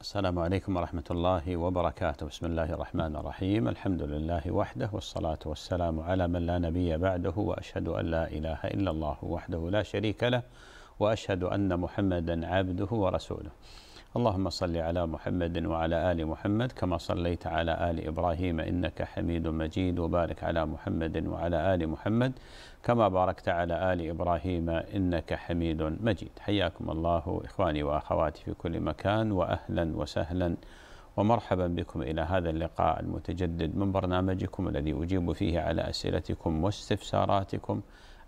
السلام عليكم ورحمة الله وبركاته بسم الله الرحمن الرحيم الحمد لله وحده والصلاة والسلام على من لا نبي بعده وأشهد أن لا إله إلا الله وحده لا شريك له وأشهد أن محمدا عبده ورسوله اللهم صل على محمد وعلى آل محمد كما صليت على آل إبراهيم إنك حميد مجيد وبارك على محمد وعلى آل محمد كما باركت على آل إبراهيم إنك حميد مجيد حياكم الله إخواني وأخواتي في كل مكان وأهلا وسهلا ومرحبا بكم إلى هذا اللقاء المتجدد من برنامجكم الذي أجيب فيه على أسئلتكم واستفساراتكم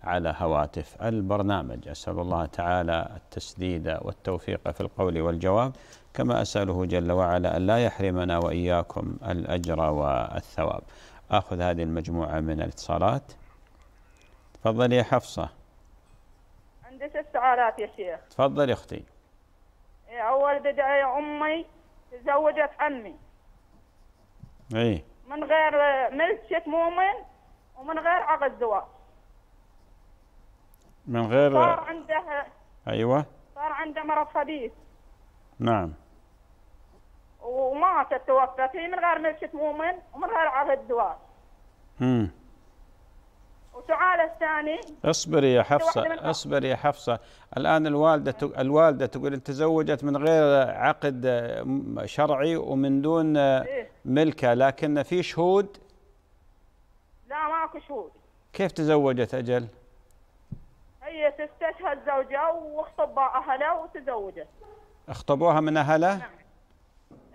على هواتف البرنامج أسأل الله تعالى التسديد والتوفيق في القول والجواب كما أسأله جل وعلا أن لا يحرمنا وإياكم الأجر والثواب أخذ هذه المجموعة من الاتصالات تفضلي يا حفصة عندك استعارات سؤالات يا شيخ تفضلي أختي إيه، أول بداية أمي تزوجت عمي إيه من غير ملك شك مؤمن ومن غير عقد زواج من غير صار عنده ايوه صار عنده مرض خبيث نعم وماتت توفت هي من غير ملكة مؤمن ومن غير عهد دواء امم وتعالج الثاني اصبري يا حفصة اصبري يا حفصة الآن الوالدة الوالدة تقول أنت تزوجت من غير عقد شرعي ومن دون إيه. ملكة لكن في شهود لا ماكو شهود كيف تزوجت أجل؟ هي تستشهد زوجها واخطب أهلها وتزوجت اخطبوها من أهلها؟ نعم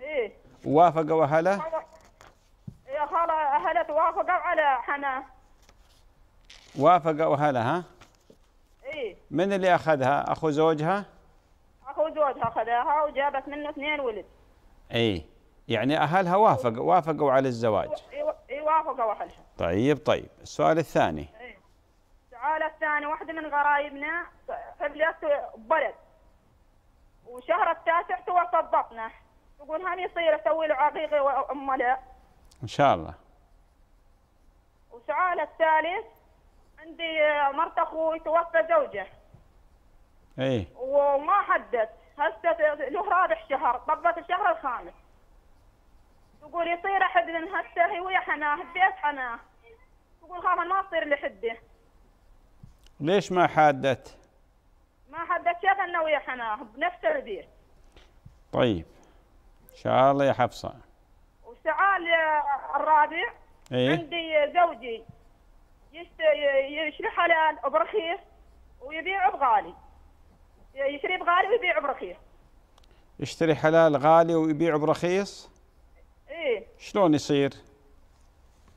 إيه وافقوا أهلها؟ يا خالة إيه، أهلها توافقوا على حنا وافقوا أهلها؟ إيه من اللي أخذها؟ أخو زوجها؟ أخو زوجها أخذها وجابت منه اثنين ولد إيه يعني أهلها وافق وافقوا على الزواج إيه، إيه، وافقوا أهلها طيب طيب السؤال الثاني العالة الثاني واحدة من غرائبنا قبلت بلد وشهر التاسع توفت بطنه يقول هم يصير اسوي له عقيقه وأم لا ان شاء الله وسؤال الثالث عندي مرت اخوي توفى زوجه اي وما حدد هسه له رابح شهر طبت الشهر الخامس يقول يصير احد من هسه هي ويا حناه بيت حناه يقول خاف ما تصير لحده ليش ما حادت؟ ما حادت يد انا ويا حناه بنفس الدير طيب ان شاء الله يا حفصه وسعال الرابع إيه؟ عندي زوجي يشري حلال برخيص ويبيع بغالي يشتري بغالي ويبيع برخيص يشتري حلال غالي ويبيع برخيص؟ ايه شلون يصير؟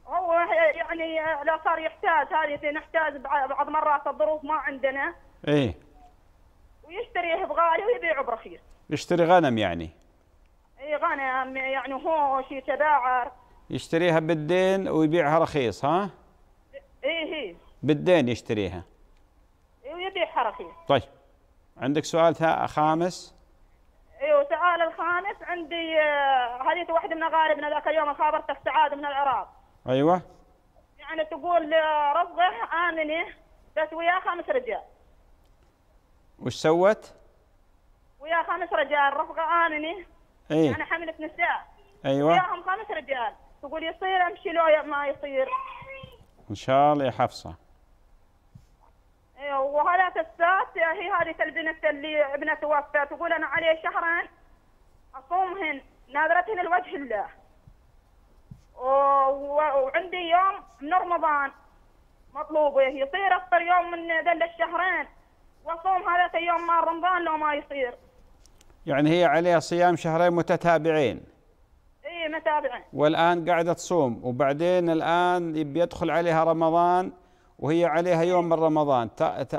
هو يعني لا صار يحتاج هذه نحتاج بعض مرات الظروف ما عندنا ايه ويشتريه بغالي ويبيعه برخيص يشتري غنم يعني اي غنم يعني هو شيء تباعر يشتريها بالدين ويبيعها رخيص ها ايه هي بالدين يشتريها إيه، ويبيعها رخيص طيب عندك سؤال خامس ايوه سؤال الخامس عندي آه، هذه واحده من اقاربنا ذاك اليوم خابرتك سعاد من العراق ايوه يعني تقول رفقه امنه بس ويا خمس رجال وش سوت؟ ويا خمس رجال رفقه امنه اي يعني حمله نساء ايوه وياهم خمس رجال تقول يصير امشي لو ما يصير ان شاء الله يا حفصه ايوه وهذاك السات هي هذه البنت اللي ابنها توفى تقول انا عليه شهرين اصومهن ناذرتهن الوجه الله وعندي يوم من رمضان مطلوب يصير افطر يوم من ذل الشهرين واصوم هذا يوم مال رمضان لو ما يصير يعني هي عليها صيام شهرين متتابعين اي متابعين والان قاعده تصوم وبعدين الان بيدخل عليها رمضان وهي عليها يوم من رمضان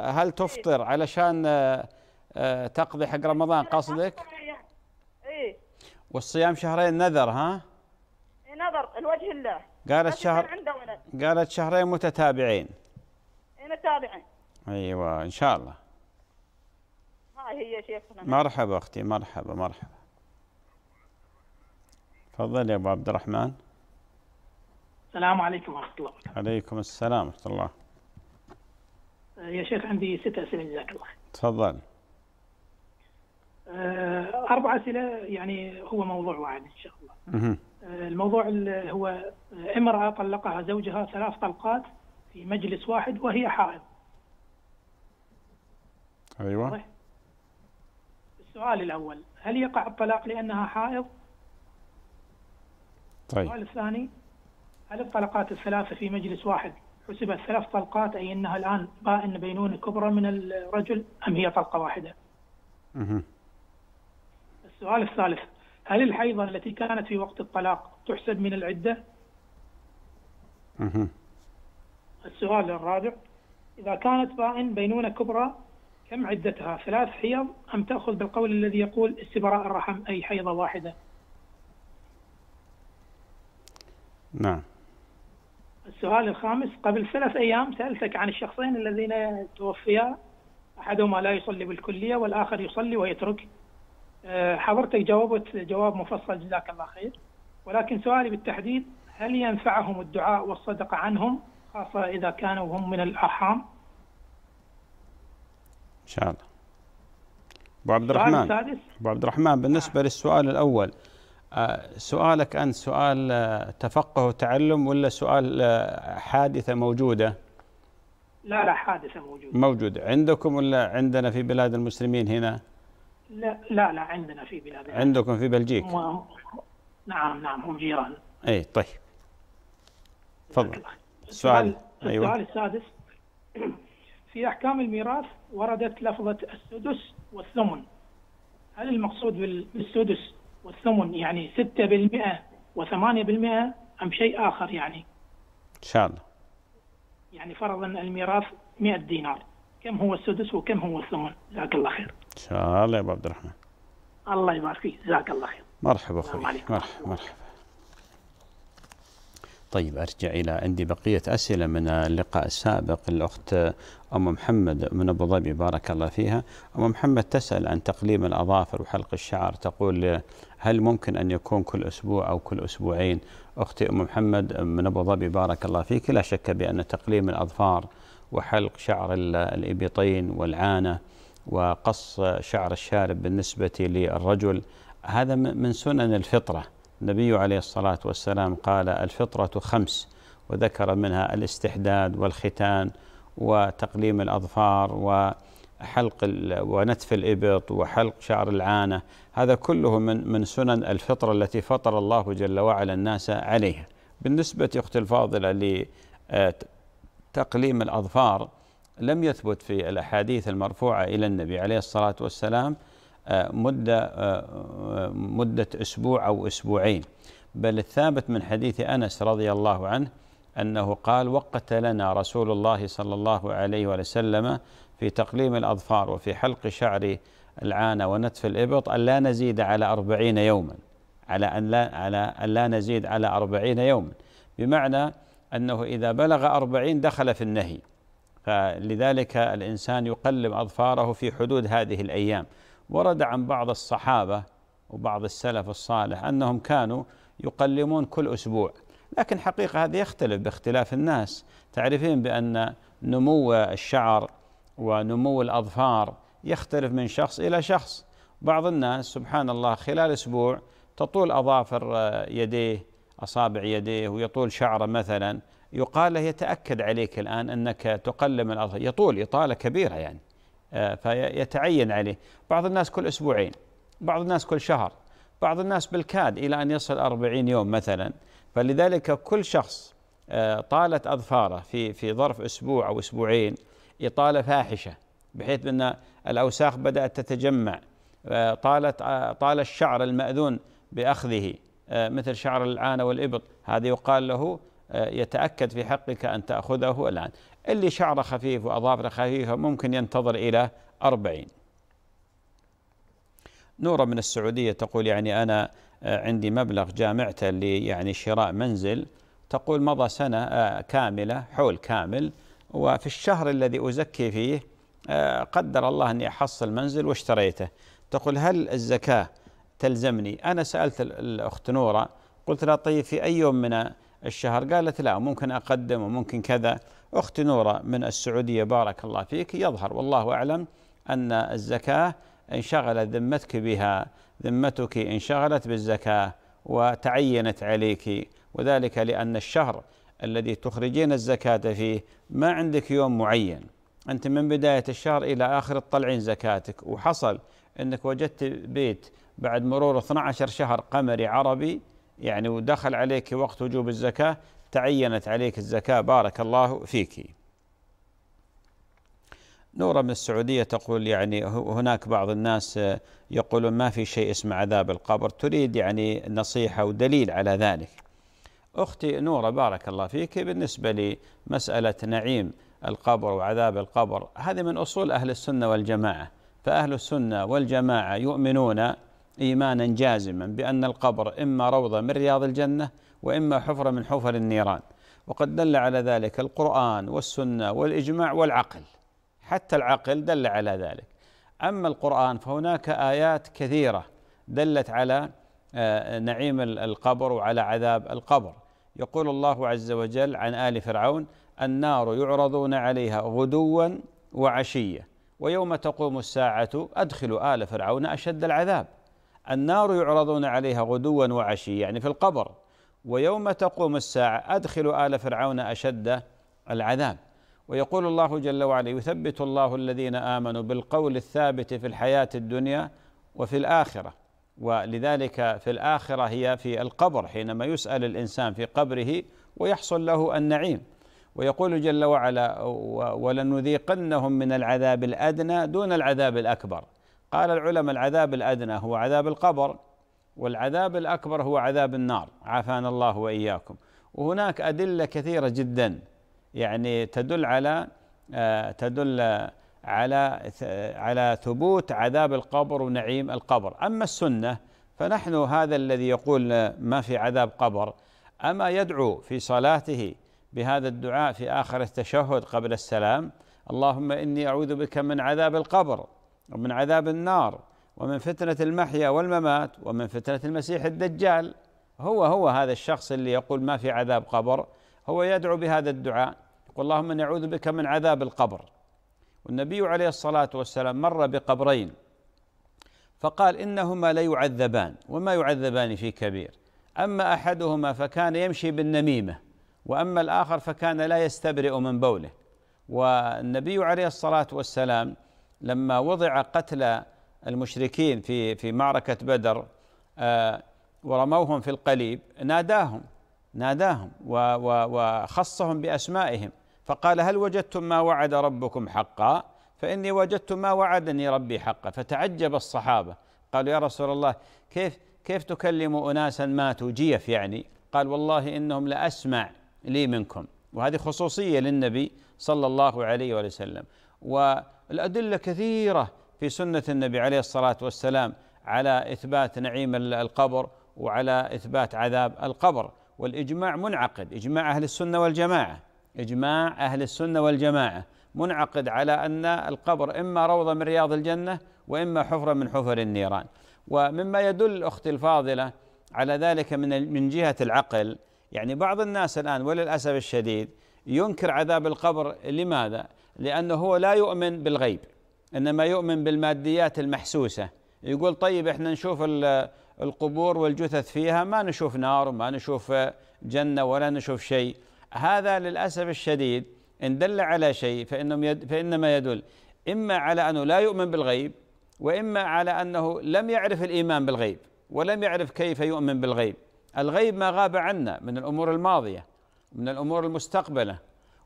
هل تفطر علشان آه، آه، تقضي حق رمضان إيه، قصدك؟ اي والصيام شهرين نذر ها؟ الله قالت شهر قالت شهرين متتابعين إيه، متابعين ايوه ان شاء الله هي شيخنا مرحبا اختي مرحبا مرحبا تفضل يا ابو عبد الرحمن السلام عليكم ورحمه الله عليكم السلام ورحمه الله آه، يا شيخ عندي ست اسئله جزاك الله تفضل آه، أربع أسئلة يعني هو موضوع واحد إن شاء الله. الموضوع هو امرأة طلقها زوجها ثلاث طلقات في مجلس واحد وهي حائض أيوة السؤال الأول هل يقع الطلاق لأنها حائض؟ طيب السؤال الثاني هل الطلقات الثلاثة في مجلس واحد حسبت ثلاث طلقات أي أنها الآن بائن بينونة كبرى من الرجل أم هي طلقة واحدة؟ السؤال الثالث هل الحيضة التي كانت في وقت الطلاق تحسب من العدة؟ السؤال الرابع إذا كانت بائن بينونة كبرى كم عدتها ثلاث حيض أم تأخذ بالقول الذي يقول استبراء الرحم أي حيضة واحدة نعم السؤال الخامس قبل ثلاث أيام سألتك عن الشخصين الذين توفيا أحدهما لا يصلي بالكلية والآخر يصلي ويترك آه، حضرتك جاوبت جواب مفصل جزاك الله خير ولكن سؤالي بالتحديد هل ينفعهم الدعاء والصدقة عنهم خاصة إذا كانوا هم من الأرحام إن شاء الله أبو عبد الرحمن أبو عبد الرحمن بالنسبة آه. للسؤال الأول آه، سؤالك أن سؤال آه، تفقه وتعلم ولا سؤال حادثة موجودة؟ لا لا حادثة موجودة موجودة عندكم ولا عندنا في بلاد المسلمين هنا؟ لا لا لا عندنا في بلادنا عندكم في بلجيك و... نعم نعم هم جيران اي طيب تفضل السؤال أيوة. السؤال السادس في احكام الميراث وردت لفظه السدس والثمن هل المقصود بالسدس والثمن يعني 6% و8% ام شيء اخر يعني؟ ان شاء الله يعني فرضا الميراث 100 دينار كم هو السدس وكم هو الثمن جزاك الله خير ان شاء الله يا ابو عبد الرحمن الله يبارك فيك جزاك الله خير مرحبا اخوي مرحبا مرحبا طيب ارجع الى عندي بقيه اسئله من اللقاء السابق الاخت ام محمد من ابو ظبي بارك الله فيها ام محمد تسال عن تقليم الاظافر وحلق الشعر تقول هل ممكن ان يكون كل اسبوع او كل اسبوعين اختي ام محمد من ابو ظبي بارك الله فيك لا شك بان تقليم الاظفار وحلق شعر الإبطين والعانة وقص شعر الشارب بالنسبة للرجل هذا من سنن الفطرة النبي عليه الصلاة والسلام قال الفطرة خمس وذكر منها الاستحداد والختان وتقليم الأظفار وحلق ونتف الإبط وحلق شعر العانة هذا كله من من سنن الفطرة التي فطر الله جل وعلا الناس عليها بالنسبة أختي الفاضلة آه، تقليم الأظفار لم يثبت في الأحاديث المرفوعة إلى النبي عليه الصلاة والسلام آه، مدة آه، آه، مدة أسبوع أو أسبوعين بل الثابت من حديث أنس رضي الله عنه أنه قال وقت لنا رسول الله صلى الله عليه وسلم في تقليم الأظفار وفي حلق شعر العانة ونتف الإبط أن لا نزيد على أربعين يوما على أن لا, على أن لا نزيد على أربعين يوما بمعنى أنه إذا بلغ أربعين دخل في النهي فلذلك الإنسان يقلم أظفاره في حدود هذه الأيام ورد عن بعض الصحابة وبعض السلف الصالح أنهم كانوا يقلمون كل أسبوع لكن حقيقة هذا يختلف باختلاف الناس تعرفين بأن نمو الشعر ونمو الأظفار يختلف من شخص إلى شخص بعض الناس سبحان الله خلال أسبوع تطول أظافر آه، يديه أصابع يديه ويطول شعره مثلا يقال له يتأكد عليك الآن أنك تقلم الأرض يطول إطالة كبيرة يعني آه، فيتعين عليه بعض الناس كل أسبوعين بعض الناس كل شهر بعض الناس بالكاد إلى أن يصل أربعين يوم مثلا فلذلك كل شخص آه، طالت أظفاره في في ظرف أسبوع أو أسبوعين إطالة فاحشة بحيث أن الأوساخ بدأت تتجمع آه، طالت طال الشعر المأذون بأخذه آه، مثل شعر العانة والإبط هذا يقال له آه، يتأكد في حقك أن تأخذه الآن اللي شعره خفيف وأظافره خفيفة ممكن ينتظر إلى أربعين نورة من السعودية تقول يعني أنا آه، عندي مبلغ جامعته لي يعني شراء منزل تقول مضى سنة كاملة حول كامل وفي الشهر الذي أزكي فيه قدر الله أني أحصل منزل واشتريته تقول هل الزكاة تلزمني أنا سألت الأخت نورة قلت لها طيب في أي يوم من الشهر قالت لا ممكن أقدم وممكن كذا أختي نورة من السعودية بارك الله فيك يظهر والله أعلم أن الزكاة انشغلت ذمتك بها ذمتك انشغلت بالزكاة وتعينت عليك وذلك لأن الشهر الذي تخرجين الزكاة فيه ما عندك يوم معين أنت من بداية الشهر إلى آخر تطلعين زكاتك وحصل أنك وجدت بيت بعد مرور 12 شهر قمري عربي يعني ودخل عليك وقت وجوب الزكاة تعينت عليك الزكاة بارك الله فيك نورة من السعودية تقول يعني هناك بعض الناس يقولون ما في شيء اسمه عذاب القبر تريد يعني نصيحة ودليل على ذلك أختي نورة بارك الله فيك بالنسبة لمسألة نعيم القبر وعذاب القبر هذه من أصول أهل السنة والجماعة فأهل السنة والجماعة يؤمنون إيمانا جازما بأن القبر إما روضة من رياض الجنة وإما حفرة من حفر النيران وقد دل على ذلك القرآن والسنة والإجماع والعقل حتى العقل دل على ذلك أما القرآن فهناك آيات كثيرة دلت على آه، نعيم القبر وعلى عذاب القبر يقول الله عز وجل عن آل فرعون النار يعرضون عليها غدوا وعشية ويوم تقوم الساعة أدخلوا آل فرعون أشد العذاب النار يعرضون عليها غدوا وعشيا يعني في القبر ويوم تقوم الساعة أدخلوا آل فرعون أشد العذاب ويقول الله جل وعلا يثبت الله الذين آمنوا بالقول الثابت في الحياة الدنيا وفي الآخرة ولذلك في الآخرة هي في القبر حينما يسأل الإنسان في قبره ويحصل له النعيم ويقول جل وعلا ولنذيقنهم من العذاب الأدنى دون العذاب الأكبر قال العلماء العذاب الادنى هو عذاب القبر والعذاب الاكبر هو عذاب النار عافانا الله واياكم وهناك ادله كثيره جدا يعني تدل على آه، تدل على على ثبوت عذاب القبر ونعيم القبر اما السنه فنحن هذا الذي يقول ما في عذاب قبر اما يدعو في صلاته بهذا الدعاء في اخر التشهد قبل السلام اللهم اني اعوذ بك من عذاب القبر ومن عذاب النار ومن فتنة المحيا والممات ومن فتنة المسيح الدجال هو هو هذا الشخص اللي يقول ما في عذاب قبر هو يدعو بهذا الدعاء يقول اللهم نعوذ بك من عذاب القبر والنبي عليه الصلاة والسلام مر بقبرين فقال إنهما ليعذبان وما يعذبان في كبير أما أحدهما فكان يمشي بالنميمة وأما الآخر فكان لا يستبرئ من بوله والنبي عليه الصلاة والسلام لما وضع قتل المشركين في في معركة بدر آه، ورموهم في القليب ناداهم ناداهم وخصهم بأسمائهم فقال هل وجدتم ما وعد ربكم حقا فإني وجدت ما وعدني ربي حقا فتعجب الصحابة قالوا يا رسول الله كيف كيف تكلم أناسا ماتوا جيف يعني قال والله إنهم لأسمع لي منكم وهذه خصوصية للنبي صلى الله عليه وسلم و الأدلة كثيرة في سنة النبي عليه الصلاة والسلام على إثبات نعيم القبر وعلى إثبات عذاب القبر والإجماع منعقد إجماع أهل السنة والجماعة إجماع أهل السنة والجماعة منعقد على أن القبر إما روضة من رياض الجنة وإما حفرة من حفر النيران ومما يدل أختي الفاضلة على ذلك من من جهة العقل يعني بعض الناس الآن وللأسف الشديد ينكر عذاب القبر لماذا؟ لأنه هو لا يؤمن بالغيب إنما يؤمن بالماديات المحسوسة يقول طيب إحنا نشوف القبور والجثث فيها ما نشوف نار وما نشوف جنة ولا نشوف شيء هذا للأسف الشديد إن دل على شيء فإنما يدل إما على أنه لا يؤمن بالغيب وإما على أنه لم يعرف الإيمان بالغيب ولم يعرف كيف يؤمن بالغيب الغيب ما غاب عنا من الأمور الماضية من الأمور المستقبلة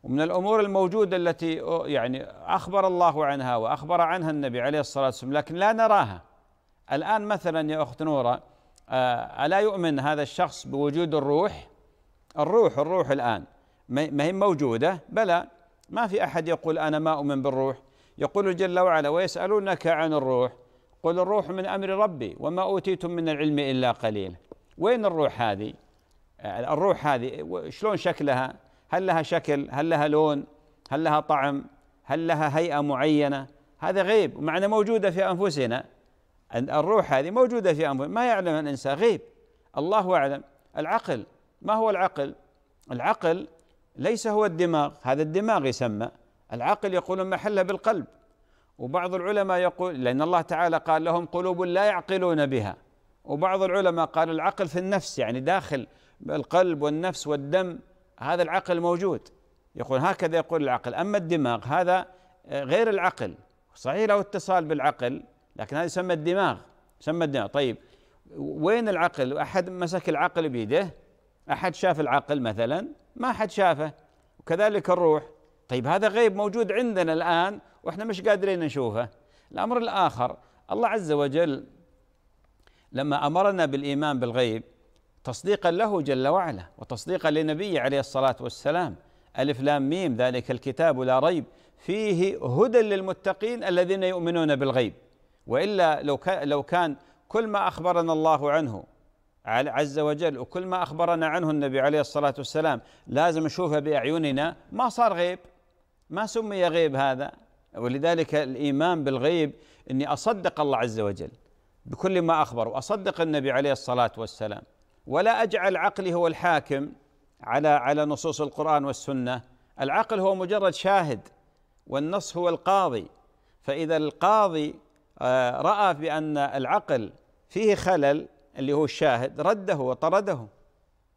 ومن الامور الموجوده التي يعني اخبر الله عنها واخبر عنها النبي عليه الصلاه والسلام لكن لا نراها الان مثلا يا اخت نوره آه، الا يؤمن هذا الشخص بوجود الروح الروح الروح الان ما هي موجوده بلى ما في احد يقول انا ما اؤمن بالروح يقول جل وعلا ويسالونك عن الروح قل الروح من امر ربي وما اوتيتم من العلم الا قليلا وين الروح هذه آه، الروح هذه شلون شكلها هل لها شكل هل لها لون هل لها طعم هل لها هيئة معينة هذا غيب معنى موجودة في أنفسنا الروح هذه موجودة في أنفسنا ما يعلم الإنسان غيب الله أعلم العقل ما هو العقل العقل ليس هو الدماغ هذا الدماغ يسمى العقل يقولون محله بالقلب وبعض العلماء يقول لأن الله تعالى قال لهم قلوب لا يعقلون بها وبعض العلماء قال العقل في النفس يعني داخل القلب والنفس والدم هذا العقل موجود يقول هكذا يقول العقل أما الدماغ هذا آه، غير العقل صحيح له اتصال بالعقل لكن هذا يسمى الدماغ يسمى الدماغ طيب وين العقل أحد مسك العقل بيده أحد شاف العقل مثلا ما أحد شافه وكذلك الروح طيب هذا غيب موجود عندنا الآن وإحنا مش قادرين نشوفه الأمر الآخر الله عز وجل لما أمرنا بالإيمان بالغيب تصديقا له جل وعلا وتصديقا لنبيه عليه الصلاة والسلام ألف لام ميم ذلك الكتاب لا ريب فيه هدى للمتقين الذين يؤمنون بالغيب وإلا لو لو كان كل ما أخبرنا الله عنه عز وجل وكل ما أخبرنا عنه النبي عليه الصلاة والسلام لازم نشوفه بأعيننا ما صار غيب ما سمي غيب هذا ولذلك الإيمان بالغيب أني أصدق الله عز وجل بكل ما أخبر وأصدق النبي عليه الصلاة والسلام ولا اجعل عقلي هو الحاكم على على نصوص القران والسنه العقل هو مجرد شاهد والنص هو القاضي فاذا القاضي آه، راى بان العقل فيه خلل اللي هو الشاهد رده وطرده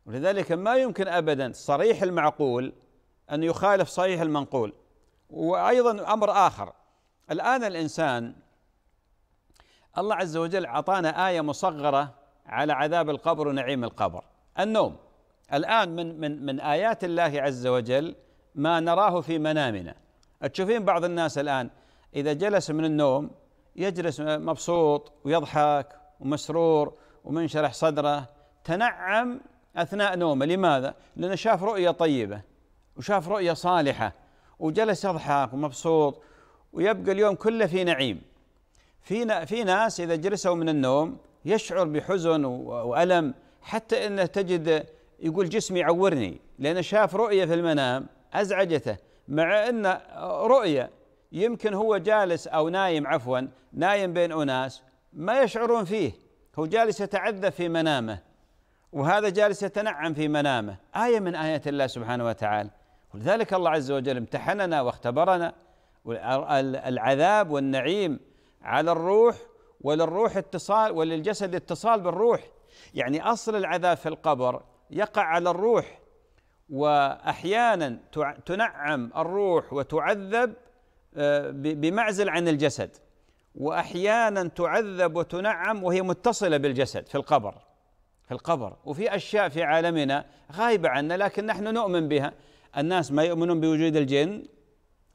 ولذلك ما يمكن ابدا صريح المعقول ان يخالف صحيح المنقول وايضا امر اخر الان الانسان الله عز وجل اعطانا ايه مصغره على عذاب القبر ونعيم القبر النوم الآن من من من آيات الله عز وجل ما نراه في منامنا تشوفين بعض الناس الآن إذا جلس من النوم يجلس مبسوط ويضحك ومسرور ومنشرح صدره تنعم أثناء نومه لماذا؟ لأنه شاف رؤية طيبة وشاف رؤية صالحة وجلس يضحك ومبسوط ويبقى اليوم كله في نعيم في في ناس إذا جلسوا من النوم يشعر بحزن وألم حتى أنه تجد يقول جسمي عورني لأنه شاف رؤية في المنام أزعجته مع أن رؤية يمكن هو جالس أو نايم عفوا نايم بين أناس ما يشعرون فيه هو جالس يتعذب في منامه وهذا جالس يتنعم في منامه آية من آيات الله سبحانه وتعالى ولذلك الله عز وجل امتحننا واختبرنا العذاب والنعيم على الروح وللروح اتصال وللجسد اتصال بالروح يعني اصل العذاب في القبر يقع على الروح واحيانا تنعم الروح وتعذب آه، بمعزل عن الجسد واحيانا تعذب وتنعم وهي متصله بالجسد في القبر في القبر وفي اشياء في عالمنا غايبه عنا لكن نحن نؤمن بها الناس ما يؤمنون بوجود الجن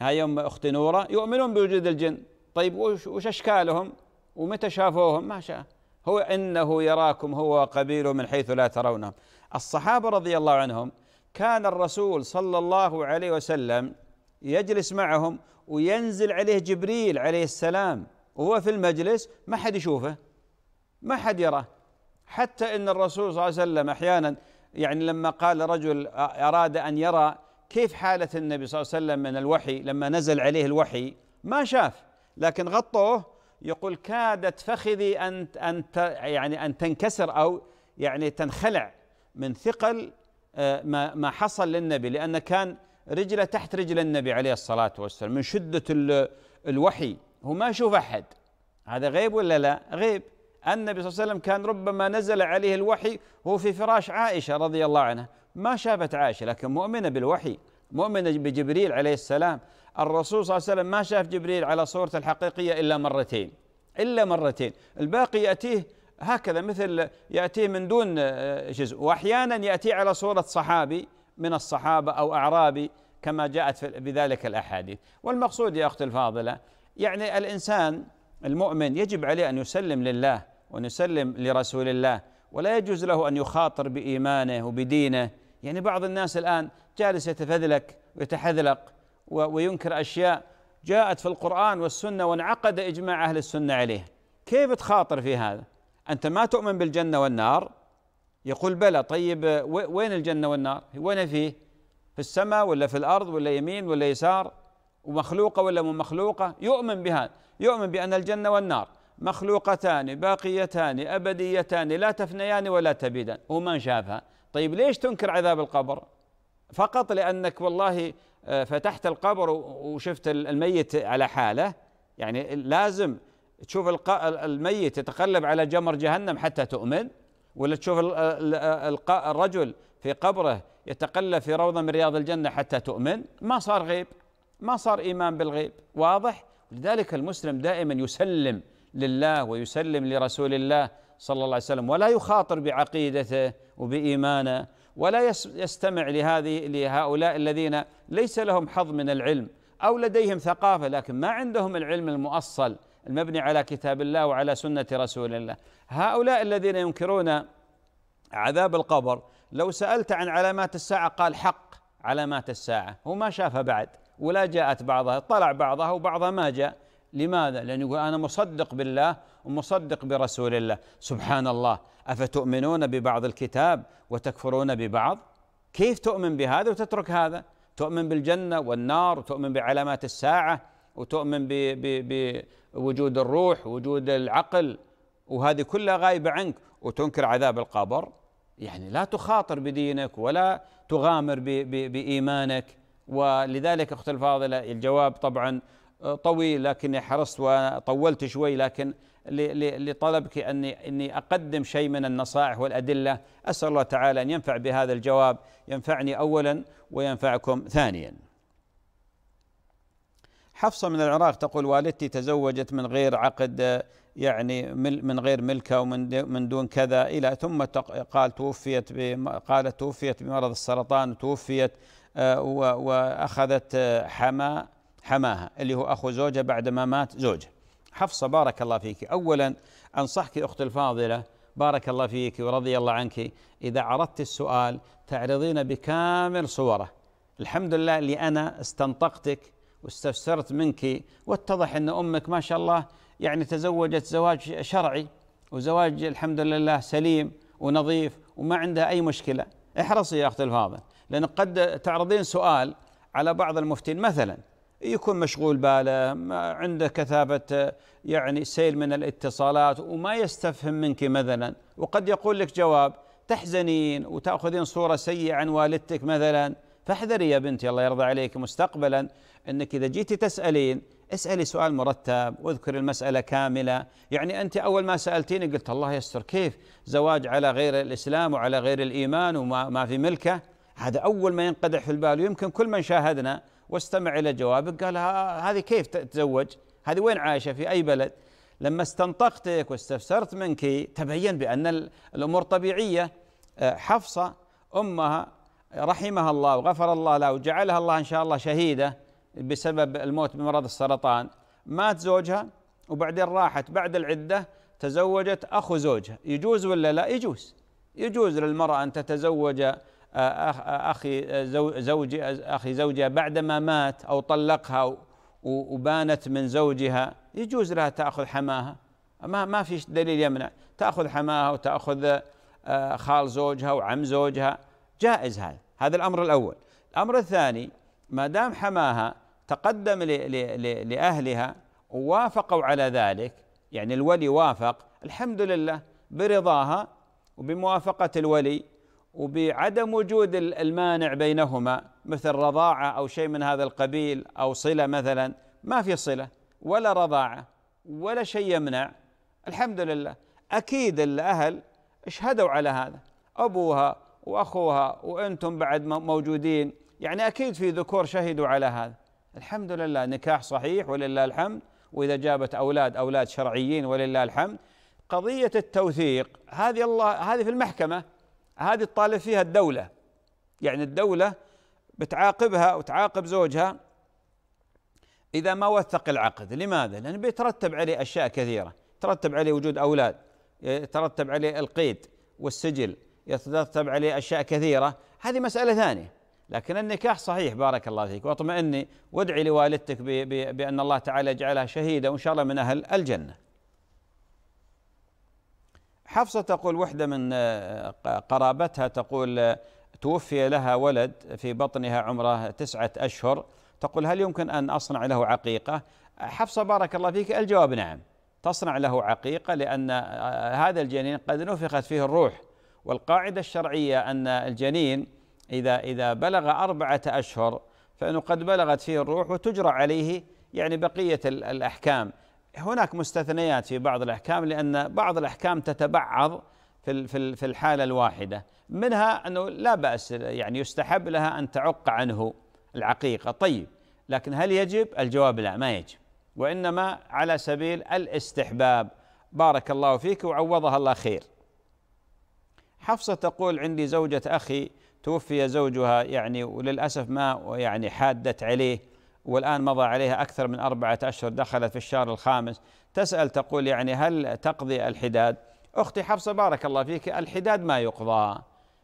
هاي يوم اختي نوره يؤمنون بوجود الجن طيب وش اشكالهم؟ ومتى شافوهم ما شاء هو إنه يراكم هو قبيله من حيث لا ترونهم الصحابة رضي الله عنهم كان الرسول صلى الله عليه وسلم يجلس معهم وينزل عليه جبريل عليه السلام وهو في المجلس ما حد يشوفه ما حد يراه حتى ان الرسول صلى الله عليه وسلم احيانا يعني لما قال رجل اراد ان يرى كيف حاله النبي صلى الله عليه وسلم من الوحي لما نزل عليه الوحي ما شاف لكن غطوه يقول كادت فخذي ان ان يعني ان تنكسر او يعني تنخلع من ثقل آه، ما ما حصل للنبي لان كان رجله تحت رجل النبي عليه الصلاه والسلام من شده الوحي هو ما يشوف احد هذا غيب ولا لا؟ غيب النبي صلى الله عليه وسلم كان ربما نزل عليه الوحي وهو في فراش عائشه رضي الله عنها ما شافت عائشه لكن مؤمنه بالوحي مؤمنه بجبريل عليه السلام الرسول صلى الله عليه وسلم ما شاف جبريل على صورته الحقيقية إلا مرتين إلا مرتين الباقي يأتيه هكذا مثل يأتيه من دون جزء آه، وأحيانا يأتيه على صورة صحابي من الصحابة أو أعرابي كما جاءت بذلك الأحاديث والمقصود يا أختي الفاضلة يعني الإنسان المؤمن يجب عليه أن يسلم لله وأن يسلم لرسول الله ولا يجوز له أن يخاطر بإيمانه وبدينه يعني بعض الناس الآن جالس يتفذلك ويتحذلق وينكر اشياء جاءت في القران والسنه وانعقد اجماع اهل السنه عليها كيف تخاطر في هذا؟ انت ما تؤمن بالجنه والنار يقول بلى طيب وين الجنه والنار؟ وين فيه؟ في السماء ولا في الارض ولا يمين ولا يسار؟ ومخلوقه ولا مو مخلوقه؟ يؤمن بهذا، يؤمن بان الجنه والنار مخلوقتان باقيتان ابديتان لا تفنيان ولا تبيدان، هو ما شافها، طيب ليش تنكر عذاب القبر؟ فقط لانك والله آه، فتحت القبر وشفت الميت على حاله يعني لازم تشوف الميت يتقلب على جمر جهنم حتى تؤمن ولا تشوف الرجل في قبره يتقلب في روضه من رياض الجنه حتى تؤمن ما صار غيب ما صار ايمان بالغيب واضح لذلك المسلم دائما يسلم لله ويسلم لرسول الله صلى الله عليه وسلم ولا يخاطر بعقيدته وبايمانه ولا يستمع لهذه لهؤلاء الذين ليس لهم حظ من العلم او لديهم ثقافه لكن ما عندهم العلم المؤصل المبني على كتاب الله وعلى سنه رسول الله هؤلاء الذين ينكرون عذاب القبر لو سالت عن علامات الساعه قال حق علامات الساعه هو ما شافها بعد ولا جاءت بعضها طلع بعضها وبعضها ما جاء لماذا؟ لأنه يقول أنا مصدق بالله ومصدق برسول الله سبحان الله أفتؤمنون ببعض الكتاب وتكفرون ببعض كيف تؤمن بهذا وتترك هذا تؤمن بالجنة والنار وتؤمن بعلامات الساعة وتؤمن بوجود الروح وجود العقل وهذه كلها غايبة عنك وتنكر عذاب القبر يعني لا تخاطر بدينك ولا تغامر بإيمانك ولذلك أخت الفاضلة الجواب طبعا طويل لكني حرصت وطولت شوي لكن لطلبك اني اني اقدم شيء من النصائح والادله اسال الله تعالى ان ينفع بهذا الجواب ينفعني اولا وينفعكم ثانيا. حفصه من العراق تقول والدتي تزوجت من غير عقد يعني من غير ملكه ومن من دون كذا الى ثم قال توفيت قالت توفيت بمرض السرطان توفيت آه، واخذت آه، حماه حماها اللي هو أخو زوجة بعدما مات زوجه حفصة بارك الله فيك أولا أنصحك أختي الفاضلة بارك الله فيك ورضي الله عنك إذا عرضت السؤال تعرضين بكامل صوره الحمد لله اللي أنا استنطقتك واستفسرت منك واتضح أن أمك ما شاء الله يعني تزوجت زواج شرعي وزواج الحمد لله سليم ونظيف وما عندها أي مشكلة احرصي يا أختي الفاضل لأن قد تعرضين سؤال على بعض المفتين مثلا يكون مشغول باله عنده كثافة يعني سيل من الاتصالات وما يستفهم منك مثلا وقد يقول لك جواب تحزنين وتأخذين صورة سيئة عن والدتك مثلا فاحذري يا بنتي الله يرضى عليك مستقبلا أنك إذا جيتي تسألين اسألي سؤال مرتب واذكر المسألة كاملة يعني أنت أول ما سألتيني قلت الله يستر كيف زواج على غير الإسلام وعلى غير الإيمان وما ما في ملكه هذا أول ما ينقدح في البال ويمكن كل من شاهدنا واستمع إلى جوابك قال هذه كيف تتزوج هذه وين عايشة في أي بلد لما استنطقتك واستفسرت منك تبين بأن الأمور طبيعية آه، حفصة أمها رحمها الله وغفر الله لها وجعلها الله إن شاء الله شهيدة بسبب الموت بمرض السرطان مات زوجها وبعدين راحت بعد العدة تزوجت أخو زوجها يجوز ولا لا يجوز يجوز للمرأة أن تتزوج أخي زوجي أخي زوجها بعدما مات أو طلقها وبانت من زوجها يجوز لها تأخذ حماها ما ما في دليل يمنع تأخذ حماها وتأخذ آه، خال زوجها وعم زوجها جائز هذا هذا الأمر الأول الأمر الثاني ما دام حماها تقدم لأهلها ووافقوا على ذلك يعني الولي وافق الحمد لله برضاها وبموافقة الولي وبعدم وجود المانع بينهما مثل رضاعة أو شيء من هذا القبيل أو صلة مثلا ما في صلة ولا رضاعة ولا شيء يمنع الحمد لله أكيد الأهل اشهدوا على هذا أبوها وأخوها وأنتم بعد موجودين يعني أكيد في ذكور شهدوا على هذا الحمد لله نكاح صحيح ولله الحمد وإذا جابت أولاد أولاد شرعيين ولله الحمد قضية التوثيق هذه الله هذه في المحكمة هذه تطالب فيها الدولة يعني الدولة بتعاقبها وتعاقب زوجها إذا ما وثق العقد لماذا؟ لأن بيترتب عليه أشياء كثيرة يترتب عليه وجود أولاد يترتب عليه القيد والسجل يترتب عليه أشياء كثيرة هذه مسألة ثانية لكن النكاح صحيح بارك الله فيك واطمئني وادعي لوالدتك بأن الله تعالى يجعلها شهيدة وإن شاء الله من أهل الجنة حفصة تقول وحدة من آه، قرابتها تقول آه، توفي لها ولد في بطنها عمره تسعة أشهر تقول هل يمكن أن أصنع له عقيقة حفصة بارك الله فيك الجواب نعم تصنع له عقيقة لأن آه، هذا الجنين قد نفخت فيه الروح والقاعدة الشرعية أن الجنين إذا إذا بلغ أربعة أشهر فإنه قد بلغت فيه الروح وتجرى عليه يعني بقية الأحكام هناك مستثنيات في بعض الاحكام لان بعض الاحكام تتبعض في في في الحاله الواحده منها انه لا باس يعني يستحب لها ان تعق عنه العقيقه طيب لكن هل يجب؟ الجواب لا ما يجب وانما على سبيل الاستحباب بارك الله فيك وعوضها الله خير حفصه تقول عندي زوجه اخي توفي زوجها يعني وللاسف ما يعني حادت عليه والآن مضى عليها أكثر من أربعة أشهر دخلت في الشهر الخامس تسأل تقول يعني هل تقضي الحداد أختي حفصة بارك الله فيك الحداد ما يقضى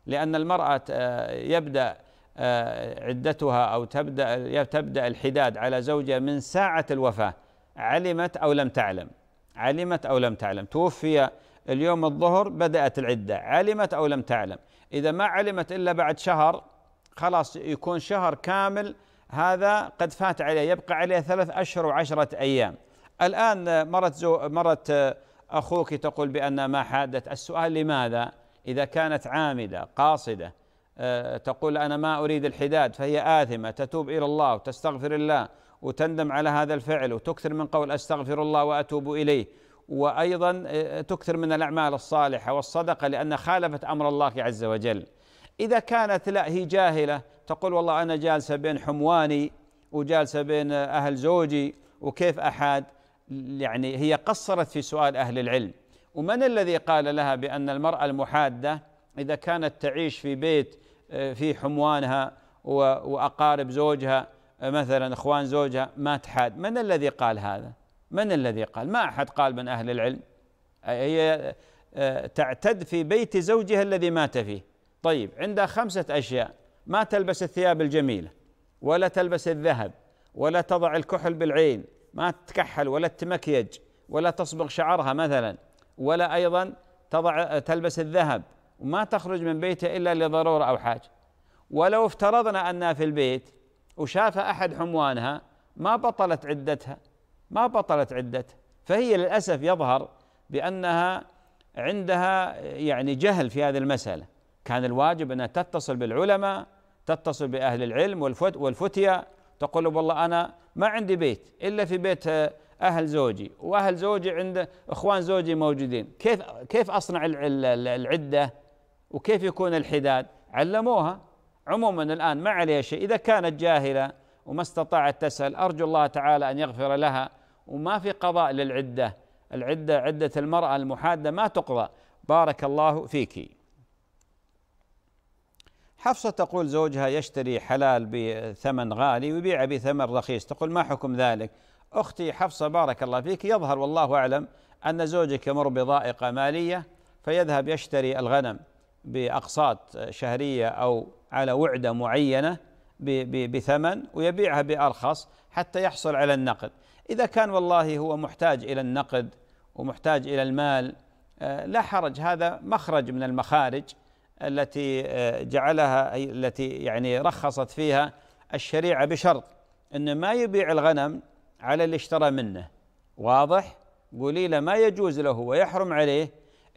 لأن المرأة آه، يبدأ آه، عدتها أو تبدأ, تبدأ الحداد على زوجها من ساعة الوفاة علمت أو لم تعلم علمت أو لم تعلم توفي اليوم الظهر بدأت العدة علمت أو لم تعلم إذا ما علمت إلا بعد شهر خلاص يكون شهر كامل هذا قد فات عليه يبقى عليه ثلاث أشهر وعشرة أيام الآن مرت زو مرت أخوك تقول بأن ما حادت السؤال لماذا إذا كانت عامدة قاصدة آه، تقول أنا ما أريد الحداد فهي آثمة تتوب إلى الله وتستغفر الله وتندم على هذا الفعل وتكثر من قول أستغفر الله وأتوب إليه وأيضا آه، تكثر من الأعمال الصالحة والصدقة لأن خالفت أمر الله عز وجل إذا كانت لا هي جاهلة تقول والله أنا جالسة بين حمواني وجالسة بين أهل زوجي وكيف أحد يعني هي قصرت في سؤال أهل العلم ومن الذي قال لها بأن المرأة المحادة إذا كانت تعيش في بيت آه، في حموانها وأقارب زوجها آه، مثلا إخوان زوجها ما تحاد من الذي قال هذا من الذي قال ما أحد قال من أهل العلم هي آه، تعتد في بيت زوجها الذي مات فيه طيب عندها خمسة أشياء ما تلبس الثياب الجميله ولا تلبس الذهب ولا تضع الكحل بالعين ما تكحل ولا تمكيج ولا تصبغ شعرها مثلا ولا ايضا تضع تلبس الذهب وما تخرج من بيتها الا لضروره او حاجه ولو افترضنا انها في البيت وشاف احد حموانها ما بطلت عدتها ما بطلت عدتها فهي للاسف يظهر بانها عندها يعني جهل في هذه المساله كان الواجب انها تتصل بالعلماء تتصل بأهل العلم والفت والفتية تقول والله أنا ما عندي بيت إلا في بيت آه، أهل زوجي وأهل زوجي عند إخوان زوجي موجودين كيف كيف أصنع العدة وكيف يكون الحداد علموها عموما الآن ما عليها شيء إذا كانت جاهلة وما استطاعت تسأل أرجو الله تعالى أن يغفر لها وما في قضاء للعدة العدة عدة المرأة المحادة ما تقضى بارك الله فيك حفصة تقول زوجها يشتري حلال بثمن غالي ويبيعه بثمن رخيص تقول ما حكم ذلك أختي حفصة بارك الله فيك يظهر والله أعلم أن زوجك يمر بضائقة مالية فيذهب يشتري الغنم بأقساط شهرية أو على وعدة معينة بثمن ويبيعها بأرخص حتى يحصل على النقد إذا كان والله هو محتاج إلى النقد ومحتاج إلى المال آه، لا حرج هذا مخرج من المخارج التي آه، جعلها التي يعني رخصت فيها الشريعه بشرط انه ما يبيع الغنم على اللي اشترى منه واضح قولي له ما يجوز له ويحرم عليه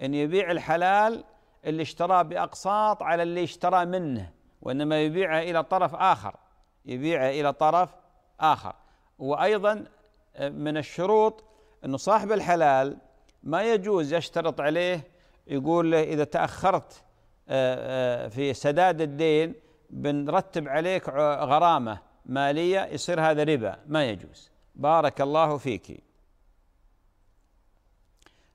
ان يبيع الحلال اللي اشتراه باقساط على اللي اشترى منه وانما يبيعه الى طرف اخر يبيعه الى طرف اخر وايضا آه، من الشروط ان صاحب الحلال ما يجوز يشترط عليه يقول له اذا تاخرت في سداد الدين بنرتب عليك غرامة مالية يصير هذا ربا ما يجوز بارك الله فيك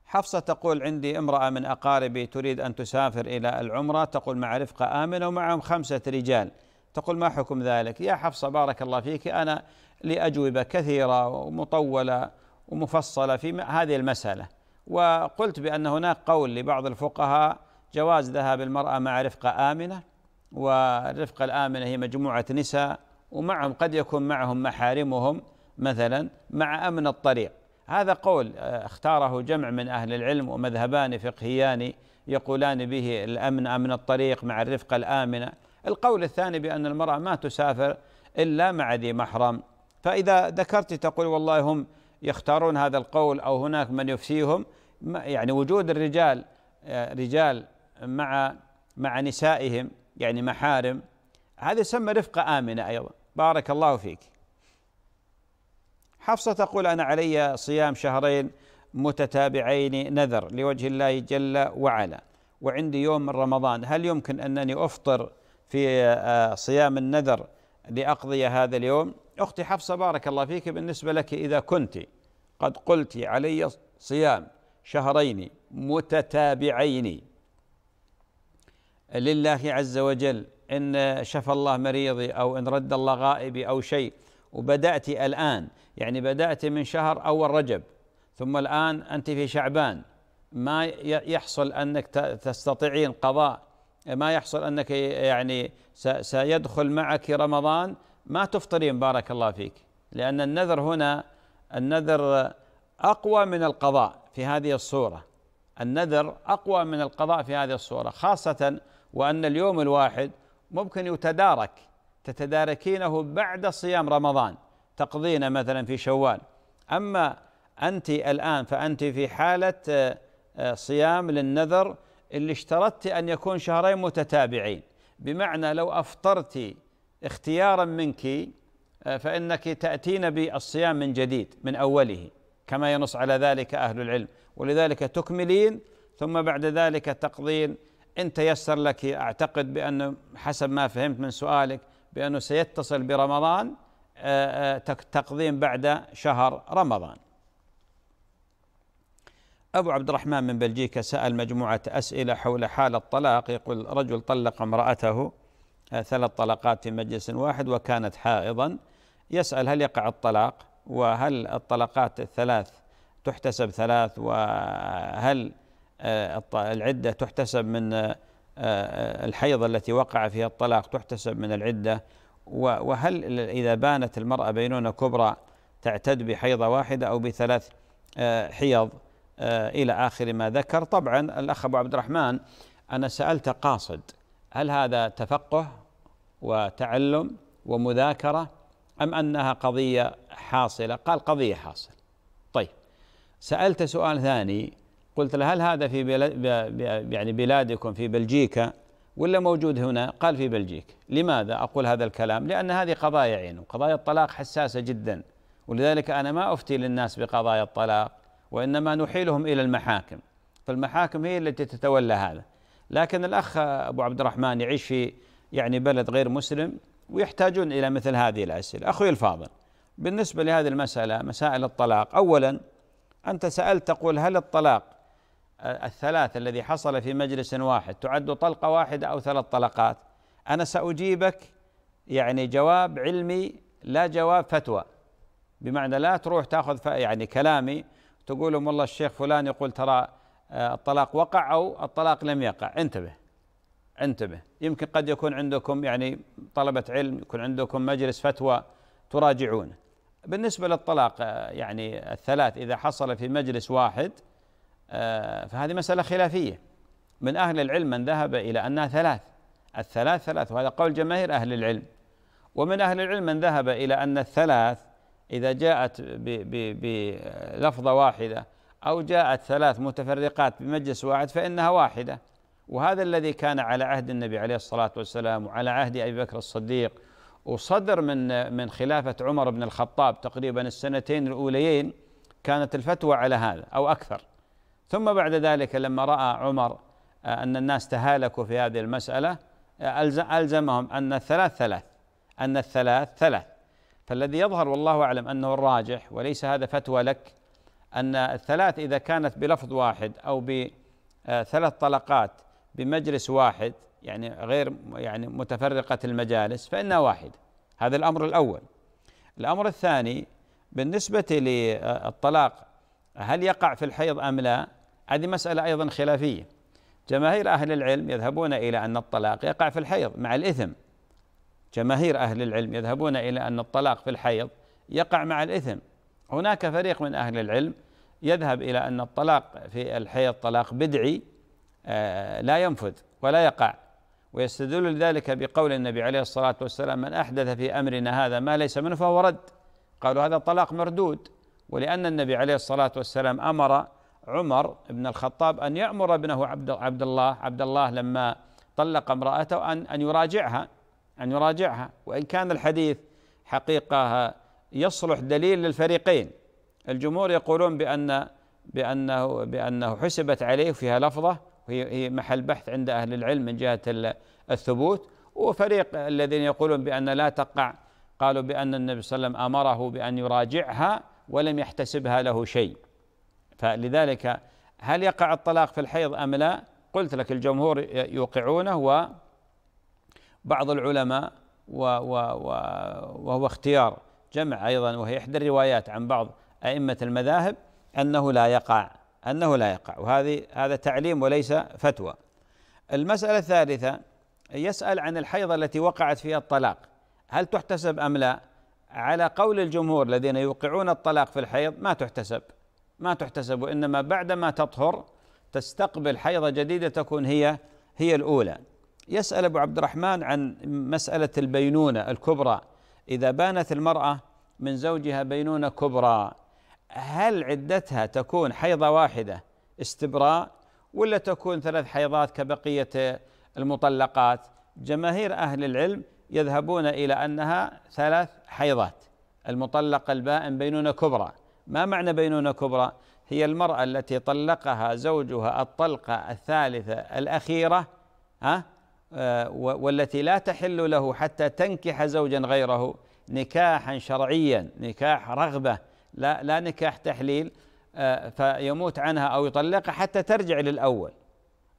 حفصة تقول عندي امرأة من أقاربي تريد أن تسافر إلى العمرة تقول مع رفقة آمنة ومعهم خمسة رجال تقول ما حكم ذلك يا حفصة بارك الله فيك أنا لأجوبة كثيرة ومطولة ومفصلة في هذه المسألة وقلت بأن هناك قول لبعض الفقهاء جواز ذهاب المرأة مع رفقة آمنة والرفقة الآمنة هي مجموعة نساء ومعهم قد يكون معهم محارمهم مثلا مع أمن الطريق هذا قول آه، اختاره جمع من أهل العلم ومذهبان فقهيان يقولان به الأمن أمن الطريق مع الرفقة الآمنة القول الثاني بأن المرأة ما تسافر إلا مع ذي محرم فإذا ذكرت تقول والله هم يختارون هذا القول أو هناك من يفسيهم يعني وجود الرجال آه، رجال مع مع نسائهم يعني محارم هذا يسمى رفقة آمنة أيضا بارك الله فيك حفصة تقول أنا علي صيام شهرين متتابعين نذر لوجه الله جل وعلا وعندي يوم من رمضان هل يمكن أنني أفطر في آه، صيام النذر لأقضي هذا اليوم أختي حفصة بارك الله فيك بالنسبة لك إذا كنت قد قلت علي صيام شهرين متتابعين لله عز وجل إن شفى الله مريضي أو إن رد الله غائبي أو شيء وبدأت الآن يعني بدأت من شهر أول رجب ثم الآن أنت في شعبان ما يحصل أنك تستطيعين قضاء ما يحصل أنك يعني سيدخل معك رمضان ما تفطرين بارك الله فيك لأن النذر هنا النذر أقوى من القضاء في هذه الصورة النذر أقوى من القضاء في هذه الصورة خاصة وأن اليوم الواحد ممكن يتدارك تتداركينه بعد صيام رمضان تقضين مثلا في شوال أما أنت الآن فأنت في حالة آه، آه، صيام للنذر اللي اشترطت أن يكون شهرين متتابعين بمعنى لو أفطرت اختيارا منك آه، فإنك تأتين بالصيام من جديد من أوله كما ينص على ذلك أهل العلم ولذلك تكملين ثم بعد ذلك تقضين إن تيسر لك أعتقد بأنه حسب ما فهمت من سؤالك بأنه سيتصل برمضان آه، آه، تقديم بعد شهر رمضان أبو عبد الرحمن من بلجيكا سأل مجموعة أسئلة حول حال الطلاق يقول رجل طلق امرأته آه، ثلاث طلقات في مجلس واحد وكانت حائضا يسأل هل يقع الطلاق وهل الطلقات الثلاث تحتسب ثلاث وهل آه، العدة تحتسب من آه، آه، الحيض التي وقع فيها الطلاق تحتسب من العدة وهل إذا بانت المرأة بينونة كبرى تعتد بحيضة واحدة أو بثلاث حيض إلى آخر ما ذكر طبعا الأخ أبو عبد الرحمن أنا سألت قاصد هل هذا تفقه وتعلم ومذاكرة أم أنها قضية حاصلة قال قضية حاصلة طيب سألت سؤال ثاني قلت له هل هذا في بلد يعني بلادكم في بلجيكا ولا موجود هنا؟ قال في بلجيكا، لماذا أقول هذا الكلام؟ لأن هذه قضايا عين، قضايا الطلاق حساسة جدا ولذلك أنا ما أفتي للناس بقضايا الطلاق وإنما نحيلهم إلى المحاكم فالمحاكم هي التي تتولى هذا لكن الأخ أبو عبد الرحمن يعيش في يعني بلد غير مسلم ويحتاجون إلى مثل هذه الأسئلة أخوي الفاضل بالنسبة لهذه المسألة مسائل الطلاق أولا أنت سألت تقول هل الطلاق الثلاث الذي حصل في مجلس واحد تعد طلقة واحدة أو ثلاث طلقات أنا سأجيبك يعني جواب علمي لا جواب فتوى بمعنى لا تروح تاخذ يعني كلامي تقول والله الشيخ فلان يقول ترى آه، الطلاق وقع او الطلاق لم يقع انتبه انتبه يمكن قد يكون عندكم يعني طلبة علم يكون عندكم مجلس فتوى تراجعونه بالنسبة للطلاق آه، يعني الثلاث إذا حصل في مجلس واحد آه، فهذه مسألة خلافية من أهل العلم من ذهب إلى أنها ثلاث الثلاث ثلاث وهذا قول جماهير أهل العلم ومن أهل العلم من ذهب إلى أن الثلاث إذا جاءت بلفظة واحدة أو جاءت ثلاث متفرقات بمجلس واحد فإنها واحدة وهذا الذي كان على عهد النبي عليه الصلاة والسلام وعلى عهد أبي بكر الصديق وصدر من من خلافة عمر بن الخطاب تقريبا السنتين الأوليين كانت الفتوى على هذا أو أكثر ثم بعد ذلك لما راى عمر آه، ان الناس تهالكوا في هذه المساله آه، الزمهم ان الثلاث ثلاث ان الثلاث ثلاث فالذي يظهر والله اعلم انه الراجح وليس هذا فتوى لك ان الثلاث اذا كانت بلفظ واحد او بثلاث آه، طلقات بمجلس واحد يعني غير يعني متفرقه المجالس فانها واحده هذا الامر الاول الامر الثاني بالنسبه للطلاق هل يقع في الحيض أم لا هذه مسألة أيضا خلافية جماهير أهل العلم يذهبون إلى أن الطلاق يقع في الحيض مع الإثم جماهير أهل العلم يذهبون إلى أن الطلاق في الحيض يقع مع الإثم هناك فريق من أهل العلم يذهب إلى أن الطلاق في الحيض طلاق بدعي آه، لا ينفذ ولا يقع ويستدل ذلك بقول النبي عليه الصلاة والسلام من أحدث في أمرنا هذا ما ليس منه فهو رد قالوا هذا طلاق مردود ولأن النبي عليه الصلاة والسلام أمر عمر بن الخطاب أن يأمر ابنه عبد عبد الله عبد الله لما طلق امرأته أن أن يراجعها أن يراجعها وإن كان الحديث حقيقة يصلح دليل للفريقين الجمهور يقولون بأن بأنه بأنه حسبت عليه فيها لفظة هي هي محل بحث عند أهل العلم من جهة الثبوت وفريق الذين يقولون بأن لا تقع قالوا بأن النبي صلى الله عليه وسلم أمره بأن يراجعها ولم يحتسبها له شيء فلذلك هل يقع الطلاق في الحيض أم لا قلت لك الجمهور يوقعونه وبعض العلماء وهو اختيار جمع أيضا وهي إحدى الروايات عن بعض أئمة المذاهب أنه لا يقع أنه لا يقع وهذه هذا تعليم وليس فتوى المسألة الثالثة يسأل عن الحيض التي وقعت فيها الطلاق هل تحتسب أم لا؟ على قول الجمهور الذين يوقعون الطلاق في الحيض ما تحتسب ما تحتسب وإنما بعدما تطهر تستقبل حيضة جديدة تكون هي هي الأولى يسأل أبو عبد الرحمن عن مسألة البينونة الكبرى إذا بانت المرأة من زوجها بينونة كبرى هل عدتها تكون حيضة واحدة استبراء ولا تكون ثلاث حيضات كبقية المطلقات جماهير أهل العلم يذهبون إلى أنها ثلاث حيضات المطلقة البائن بينونة كبرى ما معنى بينونة كبرى هي المرأة التي طلقها زوجها الطلقة الثالثة الأخيرة ها آه، والتي لا تحل له حتى تنكح زوجا غيره نكاحا شرعيا نكاح رغبة لا, لا نكاح تحليل آه، فيموت عنها أو يطلقها حتى ترجع للأول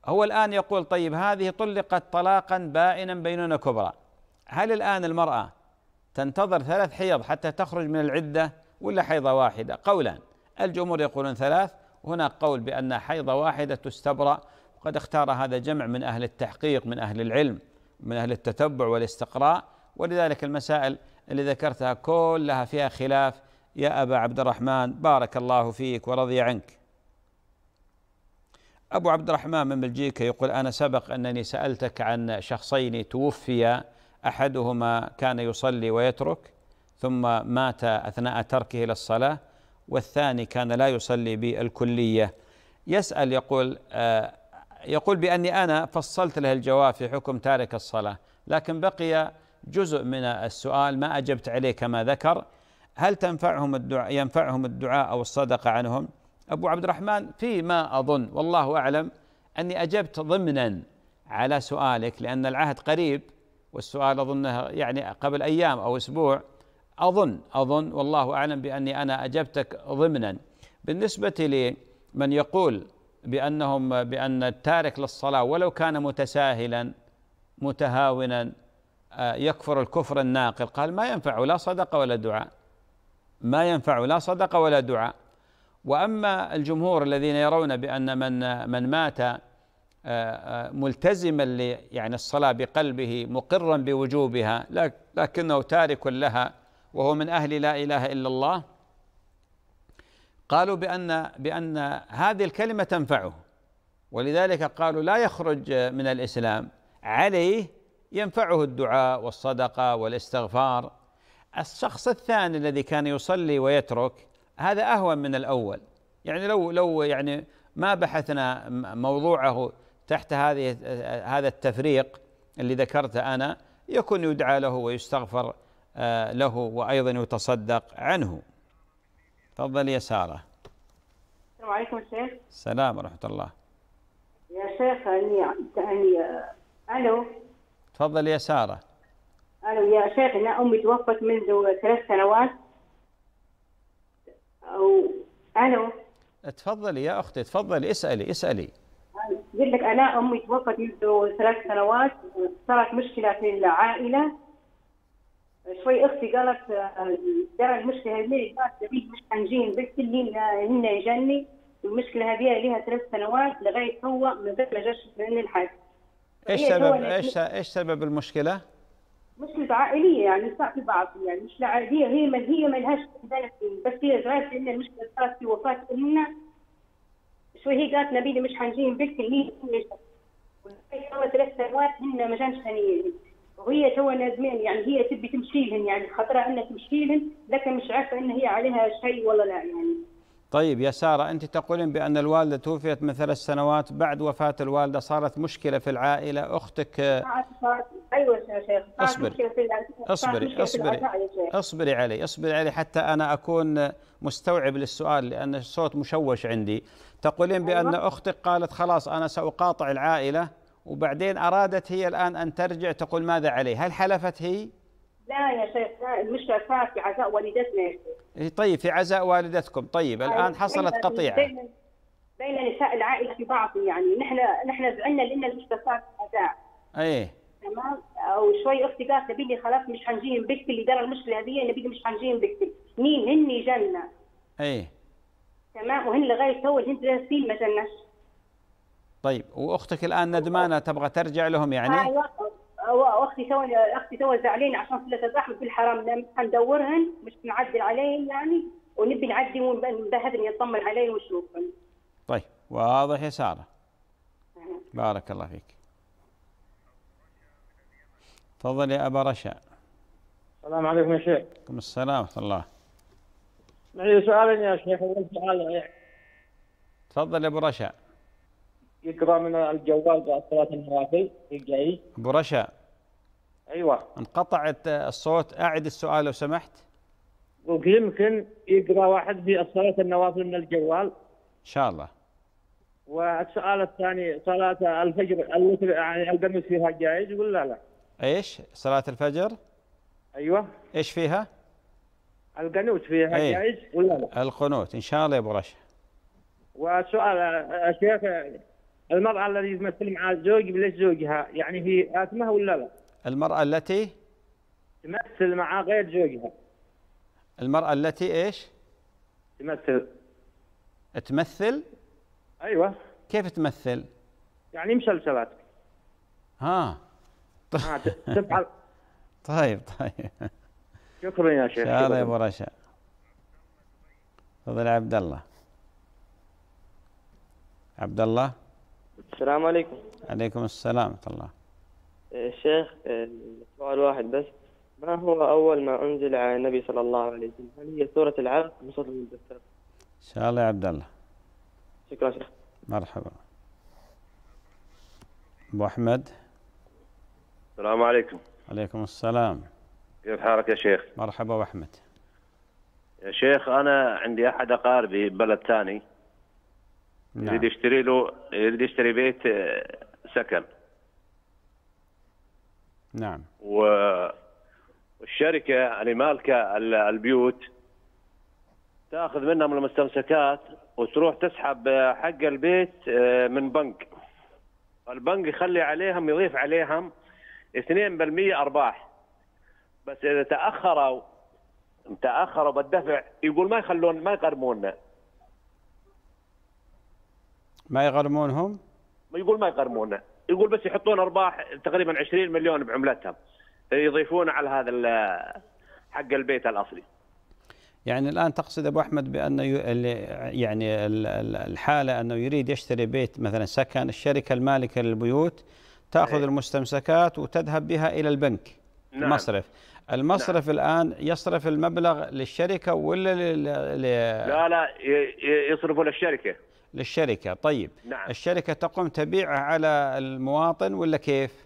هو الآن يقول طيب هذه طلقت طلاقا بائنا بينونة كبرى هل الآن المرأة تنتظر ثلاث حيض حتى تخرج من العدة ولا حيضة واحدة قولان الجمهور يقولون ثلاث هناك قول بأن حيضة واحدة تستبرأ وقد اختار هذا جمع من أهل التحقيق من أهل العلم من أهل التتبع والاستقراء ولذلك المسائل اللي ذكرتها كلها فيها خلاف يا أبا عبد الرحمن بارك الله فيك ورضي عنك أبو عبد الرحمن من بلجيكا يقول أنا سبق أنني سألتك عن شخصين توفيا احدهما كان يصلي ويترك ثم مات اثناء تركه للصلاه والثاني كان لا يصلي بالكليه يسال يقول آه، يقول باني انا فصلت له الجواب في حكم تارك الصلاه لكن بقي جزء من السؤال ما اجبت عليه كما ذكر هل تنفعهم الدعاء ينفعهم الدعاء او الصدقه عنهم؟ ابو عبد الرحمن فيما اظن والله اعلم اني اجبت ضمنا على سؤالك لان العهد قريب والسؤال أظنه يعني قبل أيام أو أسبوع أظن أظن والله أعلم بأني أنا أجبتك ضمنا بالنسبة لمن يقول بأنهم بأن التارك للصلاة ولو كان متساهلا متهاونا آه، يكفر الكفر الناقل قال ما ينفع لا صدقة ولا دعاء ما ينفع لا صدقة ولا دعاء وأما الجمهور الذين يرون بأن من من مات آه، آه، ملتزما يعني الصلاة بقلبه مقرا بوجوبها لكنه تارك لها وهو من أهل لا إله إلا الله قالوا بأن بأن هذه الكلمة تنفعه ولذلك قالوا لا يخرج من الإسلام عليه ينفعه الدعاء والصدقة والاستغفار الشخص الثاني الذي كان يصلي ويترك هذا أهون من الأول يعني لو لو يعني ما بحثنا موضوعه تحت هذه هذا التفريق اللي ذكرته انا يكون يدعى له ويستغفر آه، له وايضا يتصدق عنه. تفضل يا ساره. السلام عليكم شيخ. السلام ورحمه الله. يا شيخ اني الو. تفضل يا ساره. الو يا شيخ انا امي توفت منذ ثلاث سنوات. او الو. تفضلي يا اختي تفضلي اسالي اسالي. لك انا امي توفت منذ ثلاث سنوات صارت مشكله في العائله شوي اختي قالت ترى المشكله هذه اللي صارت مش حنجين بس اللي هن يجني المشكله هذه لها ثلاث سنوات لغايه هو من ذاك ما جاش من الحاج ايش سبب ايش ايش سبب المشكله؟ مشكله عائليه يعني صار في بعض يعني مش عاديه هي هي ما لهاش بس هي جرات ان المشكله صارت في وفاه امنا وهي قالت نبيلي مش حنجيهم بنت هي ثلاث سنوات هن ما جانش هنيين وهي توا نازمين يعني هي تبي تمشي لهن يعني خطره انها تمشي لهن لكن مش عارفه ان هي عليها شيء ولا لا يعني طيب يا سارة أنت تقولين بأن الوالدة توفيت من ثلاث سنوات بعد وفاة الوالدة صارت مشكلة في العائلة أختك آه، أيوة يا شيخ أصبري أصبري أصبري أصبري علي أصبري علي حتى أنا أكون مستوعب للسؤال لأن الصوت مشوش عندي تقولين أيوة. بأن أختك قالت خلاص أنا سأقاطع العائلة وبعدين أرادت هي الآن أن ترجع تقول ماذا علي هل حلفت هي؟ لا يا شيخ المشكله صارت في عزاء والدتنا يا إيه، شيخ طيب في عزاء والدتكم طيب, طيب، الان حصلت قطيعه بين, بين نساء العائله في بعض يعني نحن نحن زعلنا لان المشكله صارت في عزاء ايه تمام وشوي اختي قالت لي خلاص مش حنجيهم بكتي اللي دار المشكله هذه نبيلي مش حنجيهم بكتي مين هن جنة ايه تمام وهن لغايه تو هن جالسين ما جناش طيب واختك الان ندمانه تبغى ترجع لهم يعني؟ ايوه واختي تو اختي تو زعلانه عشان صله الرحم الحرام ندورهن مش نعدل عليهن يعني ونبي نعدي ونبهدن يطمن علي ونشوفهن. طيب واضح يا ساره. نعم. بارك الله فيك. تفضل يا ابا رشا. السلام عليكم يا شيخ. وعليكم السلام ورحمه الله. معي سؤال يا شيخ يعني. تفضل يا ابو رشا. يقرا من الجوال ثلاث نوافل يرجعي ابو رشا ايوه انقطعت الصوت اعد السؤال لو سمحت يمكن يقرا واحد في بصلاه النوافل من الجوال ان شاء الله والسؤال الثاني صلاه الفجر الوتر يعني القميص فيها جائز ولا لا؟ ايش؟ صلاه الفجر؟ ايوه ايش فيها؟ القنوت فيها أيه. جائز ولا لا؟ القنوت ان شاء الله يا ابو رشا وسؤال الشيخ المرأة التي تمثل مع الزوج ليش زوجها يعني هي آثمة ولا لا؟ المرأة التي تمثل مع غير زوجها المرأة التي ايش؟ تمثل تمثل؟ ايوه كيف تمثل؟ يعني مسلسلات ها آه. تفعل طيب طيب شكرا يا شيخ شكرا يا ابو رشا تفضل عبد الله عبد الله السلام عليكم عليكم السلام ورحمة الله آه، شيخ آه، سؤال واحد بس ما هو أول ما أنزل على النبي صلى الله عليه وسلم هل هي سورة العرق أم سورة المدثر؟ إن شاء الله يا عبد الله شكرا شيخ مرحبا أبو أحمد السلام عليكم عليكم السلام كيف حالك يا شيخ؟ مرحبا أبو أحمد يا شيخ أنا عندي أحد أقاربي بلد ثاني نعم. يريد يشتري له يريد يشتري بيت آه، سكن نعم والشركة اللي مالكة البيوت تاخذ منها من المستمسكات وتروح تسحب آه، حق البيت آه، من بنك البنك يخلي عليهم يضيف عليهم 2% ارباح بس اذا تاخروا تاخروا بالدفع يقول ما يخلون ما يقربونا ما يغرمونهم؟ يقول ما يغرمونا يقول بس يحطون ارباح تقريبا 20 مليون بعملتهم يضيفون على هذا حق البيت الاصلي يعني الان تقصد ابو احمد بان يعني الحاله انه يريد يشتري بيت مثلا سكن الشركه المالكه للبيوت تاخذ إيه. المستمسكات وتذهب بها الى البنك نعم. المصرف المصرف نعم. الان يصرف المبلغ للشركه ولا لل... لا لا يصرفه للشركه للشركة طيب نعم. الشركة تقوم تبيعه على المواطن ولا كيف؟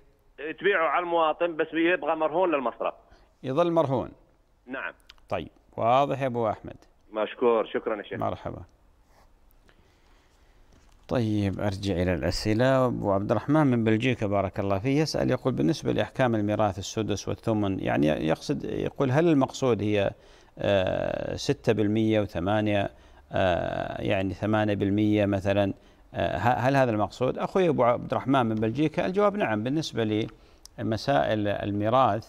تبيعه على المواطن بس يبغى مرهون للمصرف يظل مرهون نعم طيب واضح يا أبو أحمد مشكور شكرا يا شيخ مرحبا طيب ارجع الى الاسئله ابو عبد الرحمن من بلجيكا بارك الله فيه يسال يقول بالنسبه لاحكام الميراث السدس والثمن يعني يقصد يقول هل المقصود هي 6% آه، و8 آه، يعني 8% مثلا آه، هل هذا المقصود؟ اخوي ابو عبد الرحمن من بلجيكا الجواب نعم بالنسبه لمسائل الميراث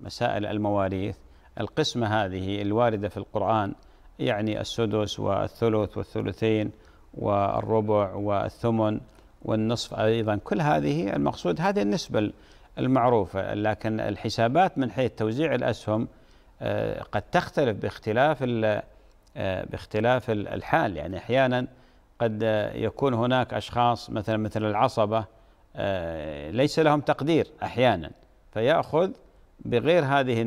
مسائل المواريث القسمه هذه الوارده في القران يعني السدس والثلث والثلثين والربع والثمن والنصف ايضا كل هذه المقصود هذه النسبه المعروفه لكن الحسابات من حيث توزيع الاسهم آه، قد تختلف باختلاف آه، باختلاف الحال يعني أحيانا قد يكون هناك أشخاص مثلا مثل العصبة آه، ليس لهم تقدير أحيانا فيأخذ بغير هذه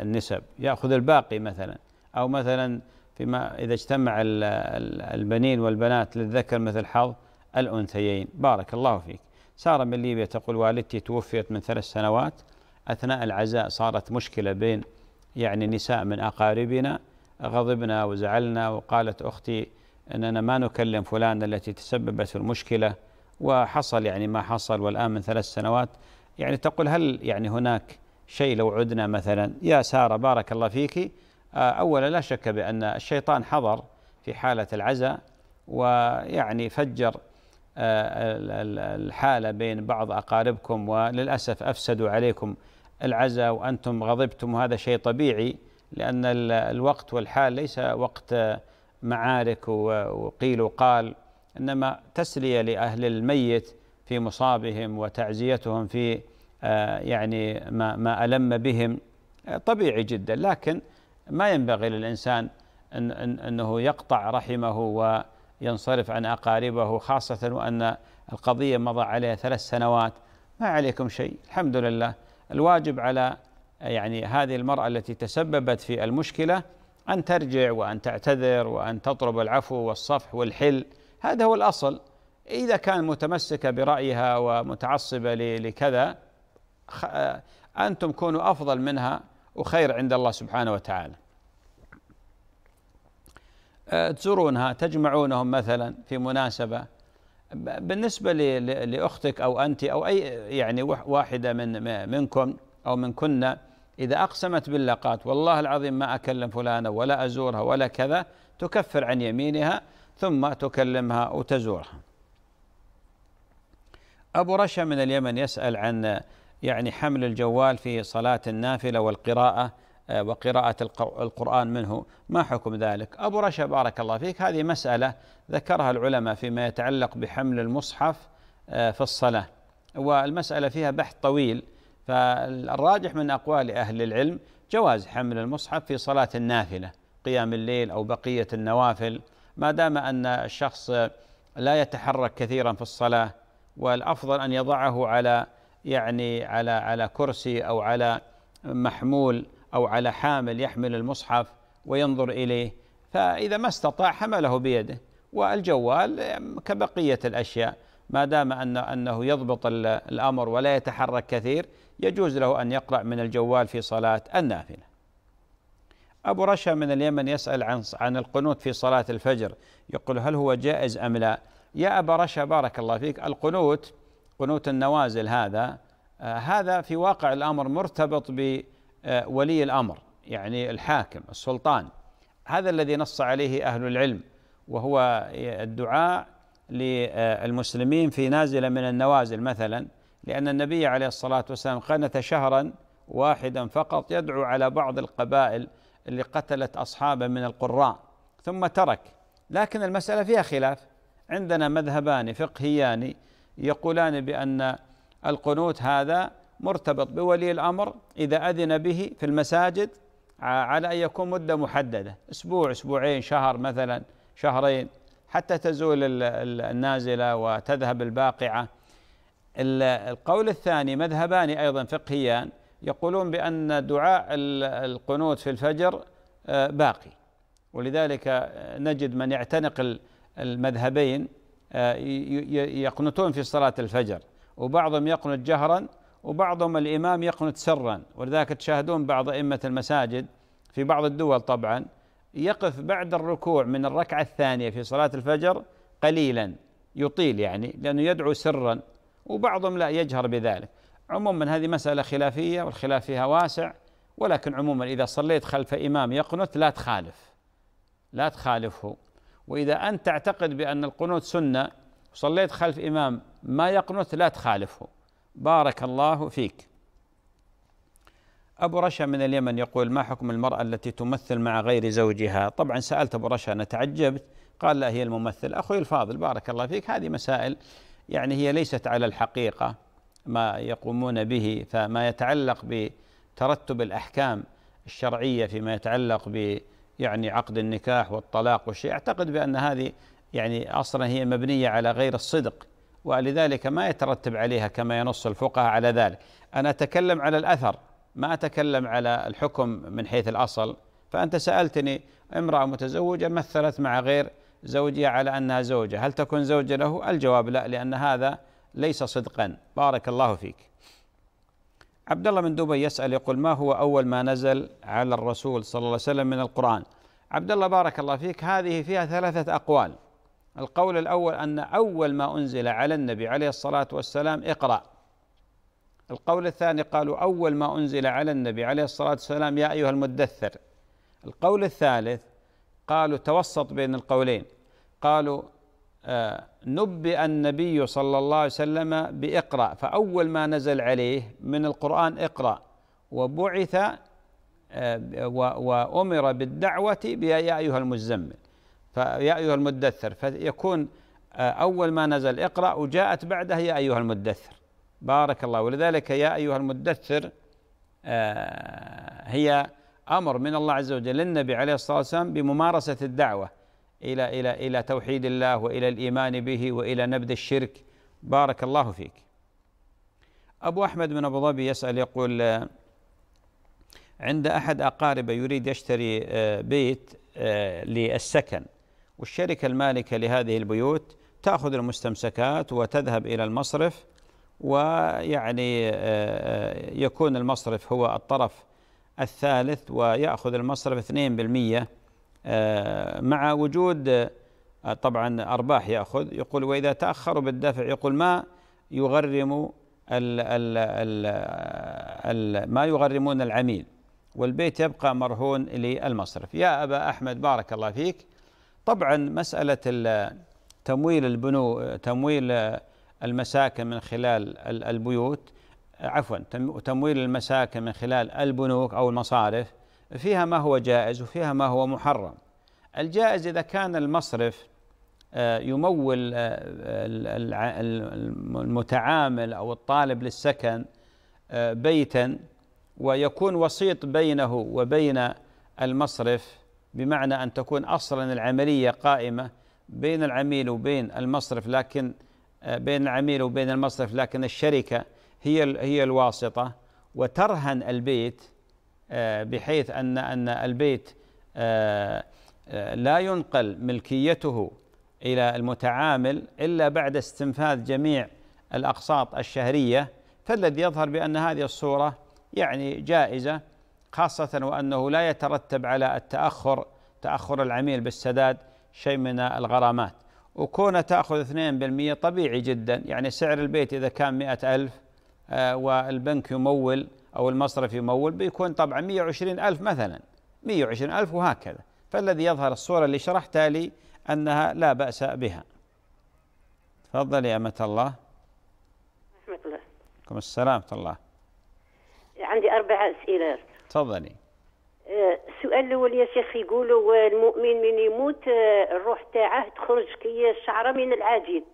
النسب يأخذ الباقي مثلا أو مثلا فيما إذا اجتمع البنين والبنات للذكر مثل حظ الأنثيين بارك الله فيك سارة من ليبيا تقول والدتي توفيت من ثلاث سنوات أثناء العزاء صارت مشكلة بين يعني نساء من أقاربنا غضبنا وزعلنا وقالت أختي أننا ما نكلم فلان التي تسببت في المشكلة وحصل يعني ما حصل والآن من ثلاث سنوات يعني تقول هل يعني هناك شيء لو عدنا مثلا يا سارة بارك الله فيك آه، أولا لا شك بأن الشيطان حضر في حالة العزاء ويعني فجر آه، الحالة بين بعض أقاربكم وللأسف أفسدوا عليكم العزاء وأنتم غضبتم وهذا شيء طبيعي لأن الوقت والحال ليس وقت معارك وقيل وقال إنما تسلية لأهل الميت في مصابهم وتعزيتهم في آه، يعني ما, ما ألم بهم آه، طبيعي جدا لكن ما ينبغي للإنسان أن أن أنه يقطع رحمه وينصرف عن أقاربه خاصة وأن القضية مضى عليها ثلاث سنوات ما عليكم شيء الحمد لله الواجب على يعني هذه المرأة التي تسببت في المشكلة أن ترجع وأن تعتذر وأن تطلب العفو والصفح والحل هذا هو الأصل إذا كان متمسكة برأيها ومتعصبة لكذا آه، أنتم كونوا أفضل منها وخير عند الله سبحانه وتعالى آه، تزورونها تجمعونهم مثلا في مناسبة بالنسبة لأختك أو أنت أو أي يعني واحدة من منكم أو من كنا إذا أقسمت باللقات والله العظيم ما أكلم فلانة ولا أزورها ولا كذا تكفر عن يمينها ثم تكلمها وتزورها أبو رشا من اليمن يسأل عن يعني حمل الجوال في صلاة النافلة والقراءة آه، وقراءة القرآن منه ما حكم ذلك أبو رشا بارك الله فيك هذه مسألة ذكرها العلماء فيما يتعلق بحمل المصحف آه، في الصلاة والمسألة فيها بحث طويل فالراجح من أقوال أهل العلم جواز حمل المصحف في صلاة النافلة قيام الليل أو بقية النوافل ما دام أن الشخص لا يتحرك كثيرا في الصلاة والأفضل أن يضعه على يعني على على كرسي أو على محمول أو على حامل يحمل المصحف وينظر إليه فإذا ما استطاع حمله بيده والجوال كبقية الأشياء ما دام أن أنه يضبط الأمر ولا يتحرك كثير يجوز له أن يقرأ من الجوال في صلاة النافلة أبو رشا من اليمن يسأل عن عن القنوت في صلاة الفجر يقول هل هو جائز أم لا؟ يا أبا رشا بارك الله فيك القنوت قنوت النوازل هذا آه، هذا في واقع الأمر مرتبط بولي الأمر يعني الحاكم السلطان هذا الذي نص عليه أهل العلم وهو الدعاء للمسلمين في نازلة من النوازل مثلا لأن النبي عليه الصلاة والسلام قنت شهرا واحدا فقط يدعو على بعض القبائل اللي قتلت أصحابه من القراء ثم ترك لكن المسألة فيها خلاف عندنا مذهبان فقهيان يقولان بأن القنوت هذا مرتبط بولي الأمر إذا أذن به في المساجد على أن يكون مدة محددة أسبوع أسبوعين شهر مثلا شهرين حتى تزول النازلة وتذهب الباقعة القول الثاني مذهبان أيضا فقهيان يقولون بأن دعاء القنوت في الفجر آه، باقي ولذلك آه، نجد من يعتنق المذهبين آه، يقنتون في صلاة الفجر وبعضهم يقنت جهرا وبعضهم الإمام يقنت سرا ولذلك تشاهدون بعض أئمة المساجد في بعض الدول طبعا يقف بعد الركوع من الركعة الثانية في صلاة الفجر قليلا يطيل يعني لأنه يدعو سرا وبعضهم لا يجهر بذلك عموما هذه مسألة خلافية والخلاف فيها واسع ولكن عموما إذا صليت خلف إمام يقنط لا تخالف لا تخالفه وإذا أنت تعتقد بأن القنوت سنة وصليت خلف إمام ما يقنط لا تخالفه بارك الله فيك أبو رشا من اليمن يقول ما حكم المرأة التي تمثل مع غير زوجها طبعا سألت أبو رشا أنا تعجبت قال لا هي الممثل أخوي الفاضل بارك الله فيك هذه مسائل يعني هي ليست على الحقيقة ما يقومون به فما يتعلق بترتب الأحكام الشرعية فيما يتعلق ب يعني عقد النكاح والطلاق والشيء أعتقد بأن هذه يعني أصلا هي مبنية على غير الصدق ولذلك ما يترتب عليها كما ينص الفقهاء على ذلك أنا أتكلم على الأثر ما أتكلم على الحكم من حيث الأصل فأنت سألتني امرأة متزوجة مثلت مع غير زوجها على أنها زوجة هل تكون زوجة له الجواب لا لأن هذا ليس صدقا بارك الله فيك عبد الله من دبي يسأل يقول ما هو أول ما نزل على الرسول صلى الله عليه وسلم من القرآن عبد الله بارك الله فيك هذه فيها ثلاثة أقوال القول الأول أن أول ما أنزل على النبي عليه الصلاة والسلام اقرأ القول الثاني قالوا أول ما أنزل على النبي عليه الصلاة والسلام يا أيها المدثر القول الثالث قالوا توسط بين القولين قالوا آه، نبئ النبي صلى الله عليه وسلم بإقرأ فأول ما نزل عليه من القرآن إقرأ وبعث آه، وأمر بالدعوة بيا أيها المزمل فيا أيها المدثر فيكون آه، أول ما نزل اقرأ وجاءت بعده يا أيها المدثر بارك الله ولذلك يا أيها المدثر هي امر من الله عز وجل للنبي عليه الصلاه والسلام بممارسه الدعوه الى الى الى توحيد الله والى الايمان به والى نبذ الشرك بارك الله فيك. ابو احمد من ابو ظبي يسال يقول عند احد اقاربه يريد يشتري آه، بيت آه، للسكن والشركه المالكه لهذه البيوت تاخذ المستمسكات وتذهب الى المصرف ويعني آه، يكون المصرف هو الطرف الثالث ويأخذ المصرف 2% آه، مع وجود آه، طبعا أرباح يأخذ يقول وإذا تأخروا بالدفع يقول ما يغرم الـ الـ الـ ما يغرمون العميل والبيت يبقى مرهون للمصرف يا أبا أحمد بارك الله فيك طبعا مسألة تمويل البنو تمويل المساكن من خلال البيوت آه، عفوا تمويل المساكن من خلال البنوك أو المصارف فيها ما هو جائز وفيها ما هو محرم الجائز إذا كان المصرف آه، يمول آه، المتعامل أو الطالب للسكن بيتا ويكون وسيط بينه وبين المصرف بمعنى أن تكون أصلا العملية قائمة بين العميل وبين المصرف لكن بين العميل وبين المصرف لكن الشركة هي هي الواسطه وترهن البيت آه، بحيث ان ان البيت آه، آه، لا ينقل ملكيته الى المتعامل الا بعد استنفاذ جميع الاقساط الشهريه فالذي يظهر بان هذه الصوره يعني جائزه خاصه وانه لا يترتب على التاخر تاخر العميل بالسداد شيء من الغرامات وكون تاخذ 2% طبيعي جدا يعني سعر البيت اذا كان 100000 ألف آه، والبنك يمول أو المصرف يمول بيكون طبعا 120 ألف مثلا 120 ألف وهكذا فالذي يظهر الصورة اللي شرحتها لي أنها لا بأس بها تفضل يا أمة الله رحمة الله عليكم السلام الله عندي أربع أسئلة تفضلي آه، السؤال الأول يا شيخ يقولوا المؤمن من يموت آه، الروح تاعه تخرج كي الشعرة من العاجل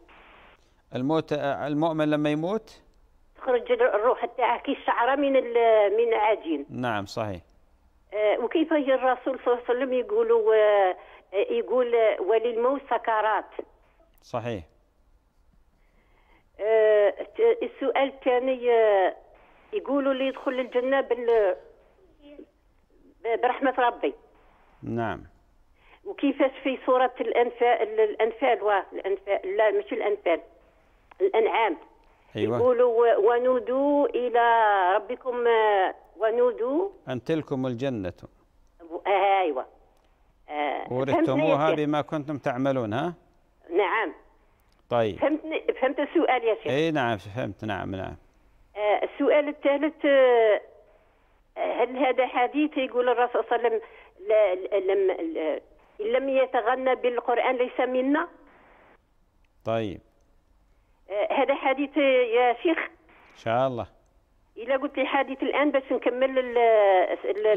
الموت المؤمن لما يموت تخرج الروح تاعك الشعره من من عجين نعم صحيح آه، وكيف هي الرسول صلى الله عليه وسلم يقولوا يقول آه، آه، وللموت سكرات صحيح السؤال الثاني يقولوا اللي يدخل للجنة بال برحمة ربي نعم وكيفاش في سورة الأنفال الأنفال الأنفال لا مش الأنفال الأنعام أيوة. يقولوا ونودوا إلى ربكم آه، ونودوا أن تلكم الجنة آه، أيوة آه، ورثتموها بما كنتم تعملون ها نعم طيب فهمت فهمت السؤال يا شيخ اي نعم فهمت نعم نعم آه السؤال الثالث آه هل هذا حديث يقول الرسول صلى الله عليه وسلم لم لم يتغنى بالقران ليس منا طيب هذا حديث يا شيخ ان شاء الله إلا قلت لي حديث الآن باش نكمل ال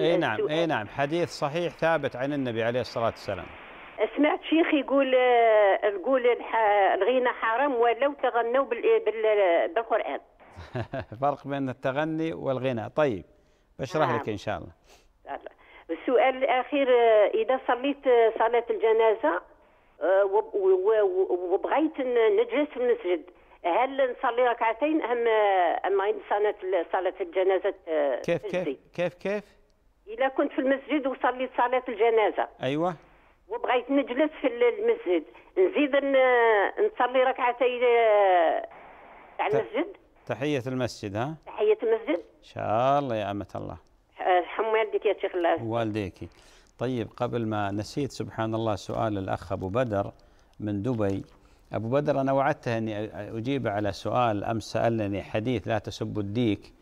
أي نعم أي نعم حديث صحيح ثابت عن النبي عليه الصلاة والسلام سمعت شيخ يقول آه، يقول الغنى حرام ولو تغنوا بالقرآن فرق بين التغني والغنى طيب بشرح لك نعم. إن شاء الله السؤال الأخير إذا صليت صلاة الجنازة آه، وبغيت نجلس في المسجد هل نصلي ركعتين ام ام صلاه صلاه الجنازه كيف آه، كيف كيف كيف اذا كنت في المسجد وصليت صلاه الجنازه ايوه وبغيت نجلس في المسجد نزيد نصلي ركعتي آه، تاع المسجد تحيه المسجد ها تحيه المسجد ان شاء الله يا امه الله حم والديك يا شيخ الله والديك طيب قبل ما نسيت سبحان الله سؤال الاخ ابو بدر من دبي أبو بدر أنا وعدته أني أجيب على سؤال أمس سألني حديث لا تسب الديك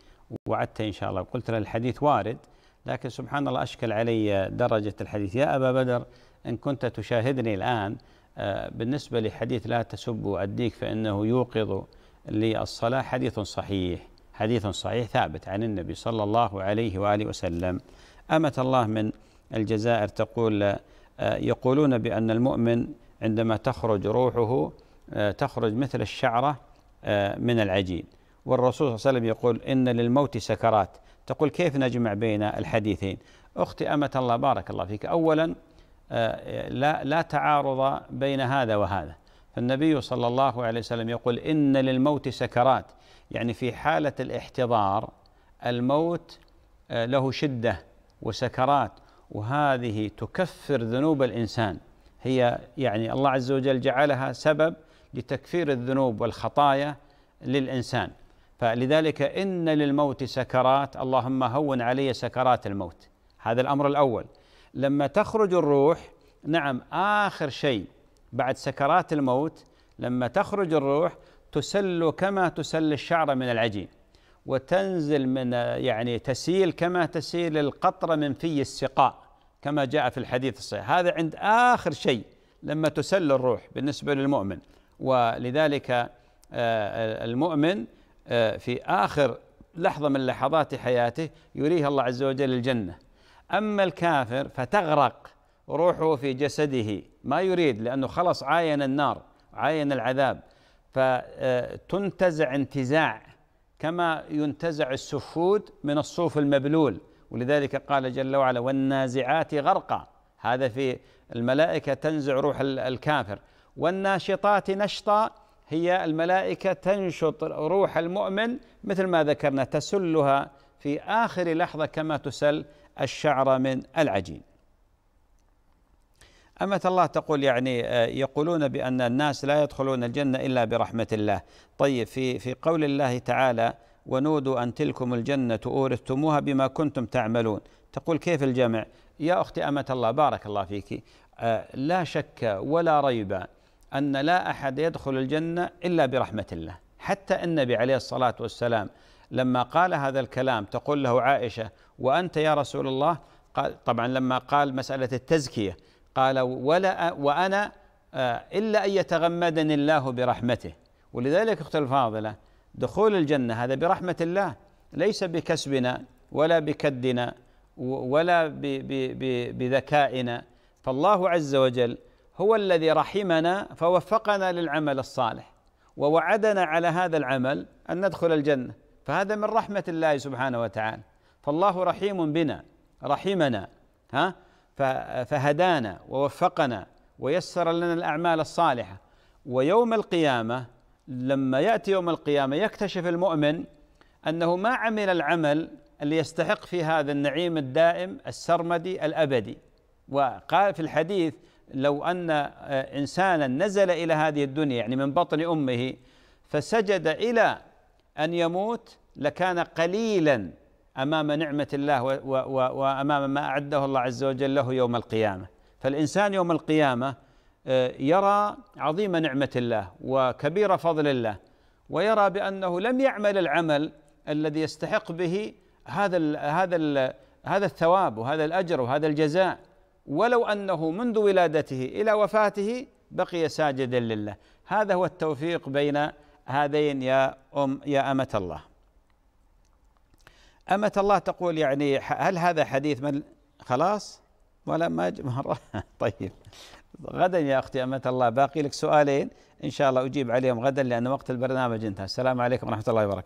وعدته إن شاء الله قلت له الحديث وارد لكن سبحان الله أشكل علي درجة الحديث يا أبا بدر إن كنت تشاهدني الآن آه، بالنسبة لحديث لا تسبوا الديك فإنه يوقظ للصلاة حديث صحيح حديث صحيح ثابت عن النبي صلى الله عليه وآله وسلم أمة الله من الجزائر تقول آه، يقولون بأن المؤمن عندما تخرج روحه آه، تخرج مثل الشعرة آه، من العجين والرسول صلى الله عليه وسلم يقول إن للموت سكرات تقول كيف نجمع بين الحديثين أختي أمة الله بارك الله فيك أولا آه، لا, لا تعارض بين هذا وهذا فالنبي صلى الله عليه وسلم يقول إن للموت سكرات يعني في حالة الاحتضار الموت له شدة وسكرات وهذه تكفر ذنوب الإنسان هي يعني الله عز وجل جعلها سبب لتكفير الذنوب والخطايا للإنسان فلذلك إن للموت سكرات اللهم هون علي سكرات الموت هذا الأمر الأول لما تخرج الروح نعم آخر شيء بعد سكرات الموت لما تخرج الروح تسل كما تسل الشعرة من العجين وتنزل من يعني تسيل كما تسيل القطرة من في السقاء كما جاء في الحديث الصحيح هذا عند آخر شيء لما تسل الروح بالنسبة للمؤمن ولذلك آه، المؤمن آه، في آخر لحظة من لحظات حياته يريه الله عز وجل الجنة أما الكافر فتغرق روحه في جسده ما يريد لأنه خلص عاين النار عاين العذاب فتنتزع انتزاع كما ينتزع السفود من الصوف المبلول ولذلك قال جل وعلا والنازعات غرقا هذا في الملائكة تنزع روح الكافر والناشطات نشطا هي الملائكة تنشط روح المؤمن مثل ما ذكرنا تسلها في آخر لحظة كما تسل الشعر من العجين أمة الله تقول يعني آه، يقولون بأن الناس لا يدخلون الجنة إلا برحمة الله طيب في في قول الله تعالى ونودوا أن تلكم الجنة أورثتموها بما كنتم تعملون تقول كيف الجمع يا أختي أمة الله بارك الله فيك آه، لا شك ولا ريب أن لا أحد يدخل الجنة إلا برحمة الله حتى النبي عليه الصلاة والسلام لما قال هذا الكلام تقول له عائشة وأنت يا رسول الله قال طبعا لما قال مسألة التزكية قال ولا وأنا آه، إلا أن يتغمدني الله برحمته ولذلك أختي الفاضلة دخول الجنه هذا برحمه الله ليس بكسبنا ولا بكدنا ولا بذكائنا فالله عز وجل هو الذي رحمنا فوفقنا للعمل الصالح ووعدنا على هذا العمل ان ندخل الجنه فهذا من رحمه الله سبحانه وتعالى فالله رحيم بنا رحمنا ها فهدانا ووفقنا ويسر لنا الاعمال الصالحه ويوم القيامه لما ياتي يوم القيامه يكتشف المؤمن انه ما عمل العمل اللي يستحق في هذا النعيم الدائم السرمدي الابدي وقال في الحديث لو ان آه، انسانا نزل الى هذه الدنيا يعني من بطن امه فسجد الى ان يموت لكان قليلا امام نعمه الله وامام ما اعده الله عز وجل له يوم القيامه فالانسان يوم القيامه آه، يرى عظيم نعمة الله وكبير فضل الله ويرى بأنه لم يعمل العمل الذي يستحق به هذا الـ هذا الـ هذا الثواب وهذا الأجر وهذا الجزاء ولو أنه منذ ولادته إلى وفاته بقي ساجدا لله هذا هو التوفيق بين هذين يا أم يا أمة الله أمة الله تقول يعني هل هذا حديث من خلاص ولا ما مرة طيب غدا يا اختي امه الله باقي لك سؤالين ان شاء الله اجيب عليهم غدا لان وقت البرنامج انتهى السلام عليكم ورحمه الله وبركاته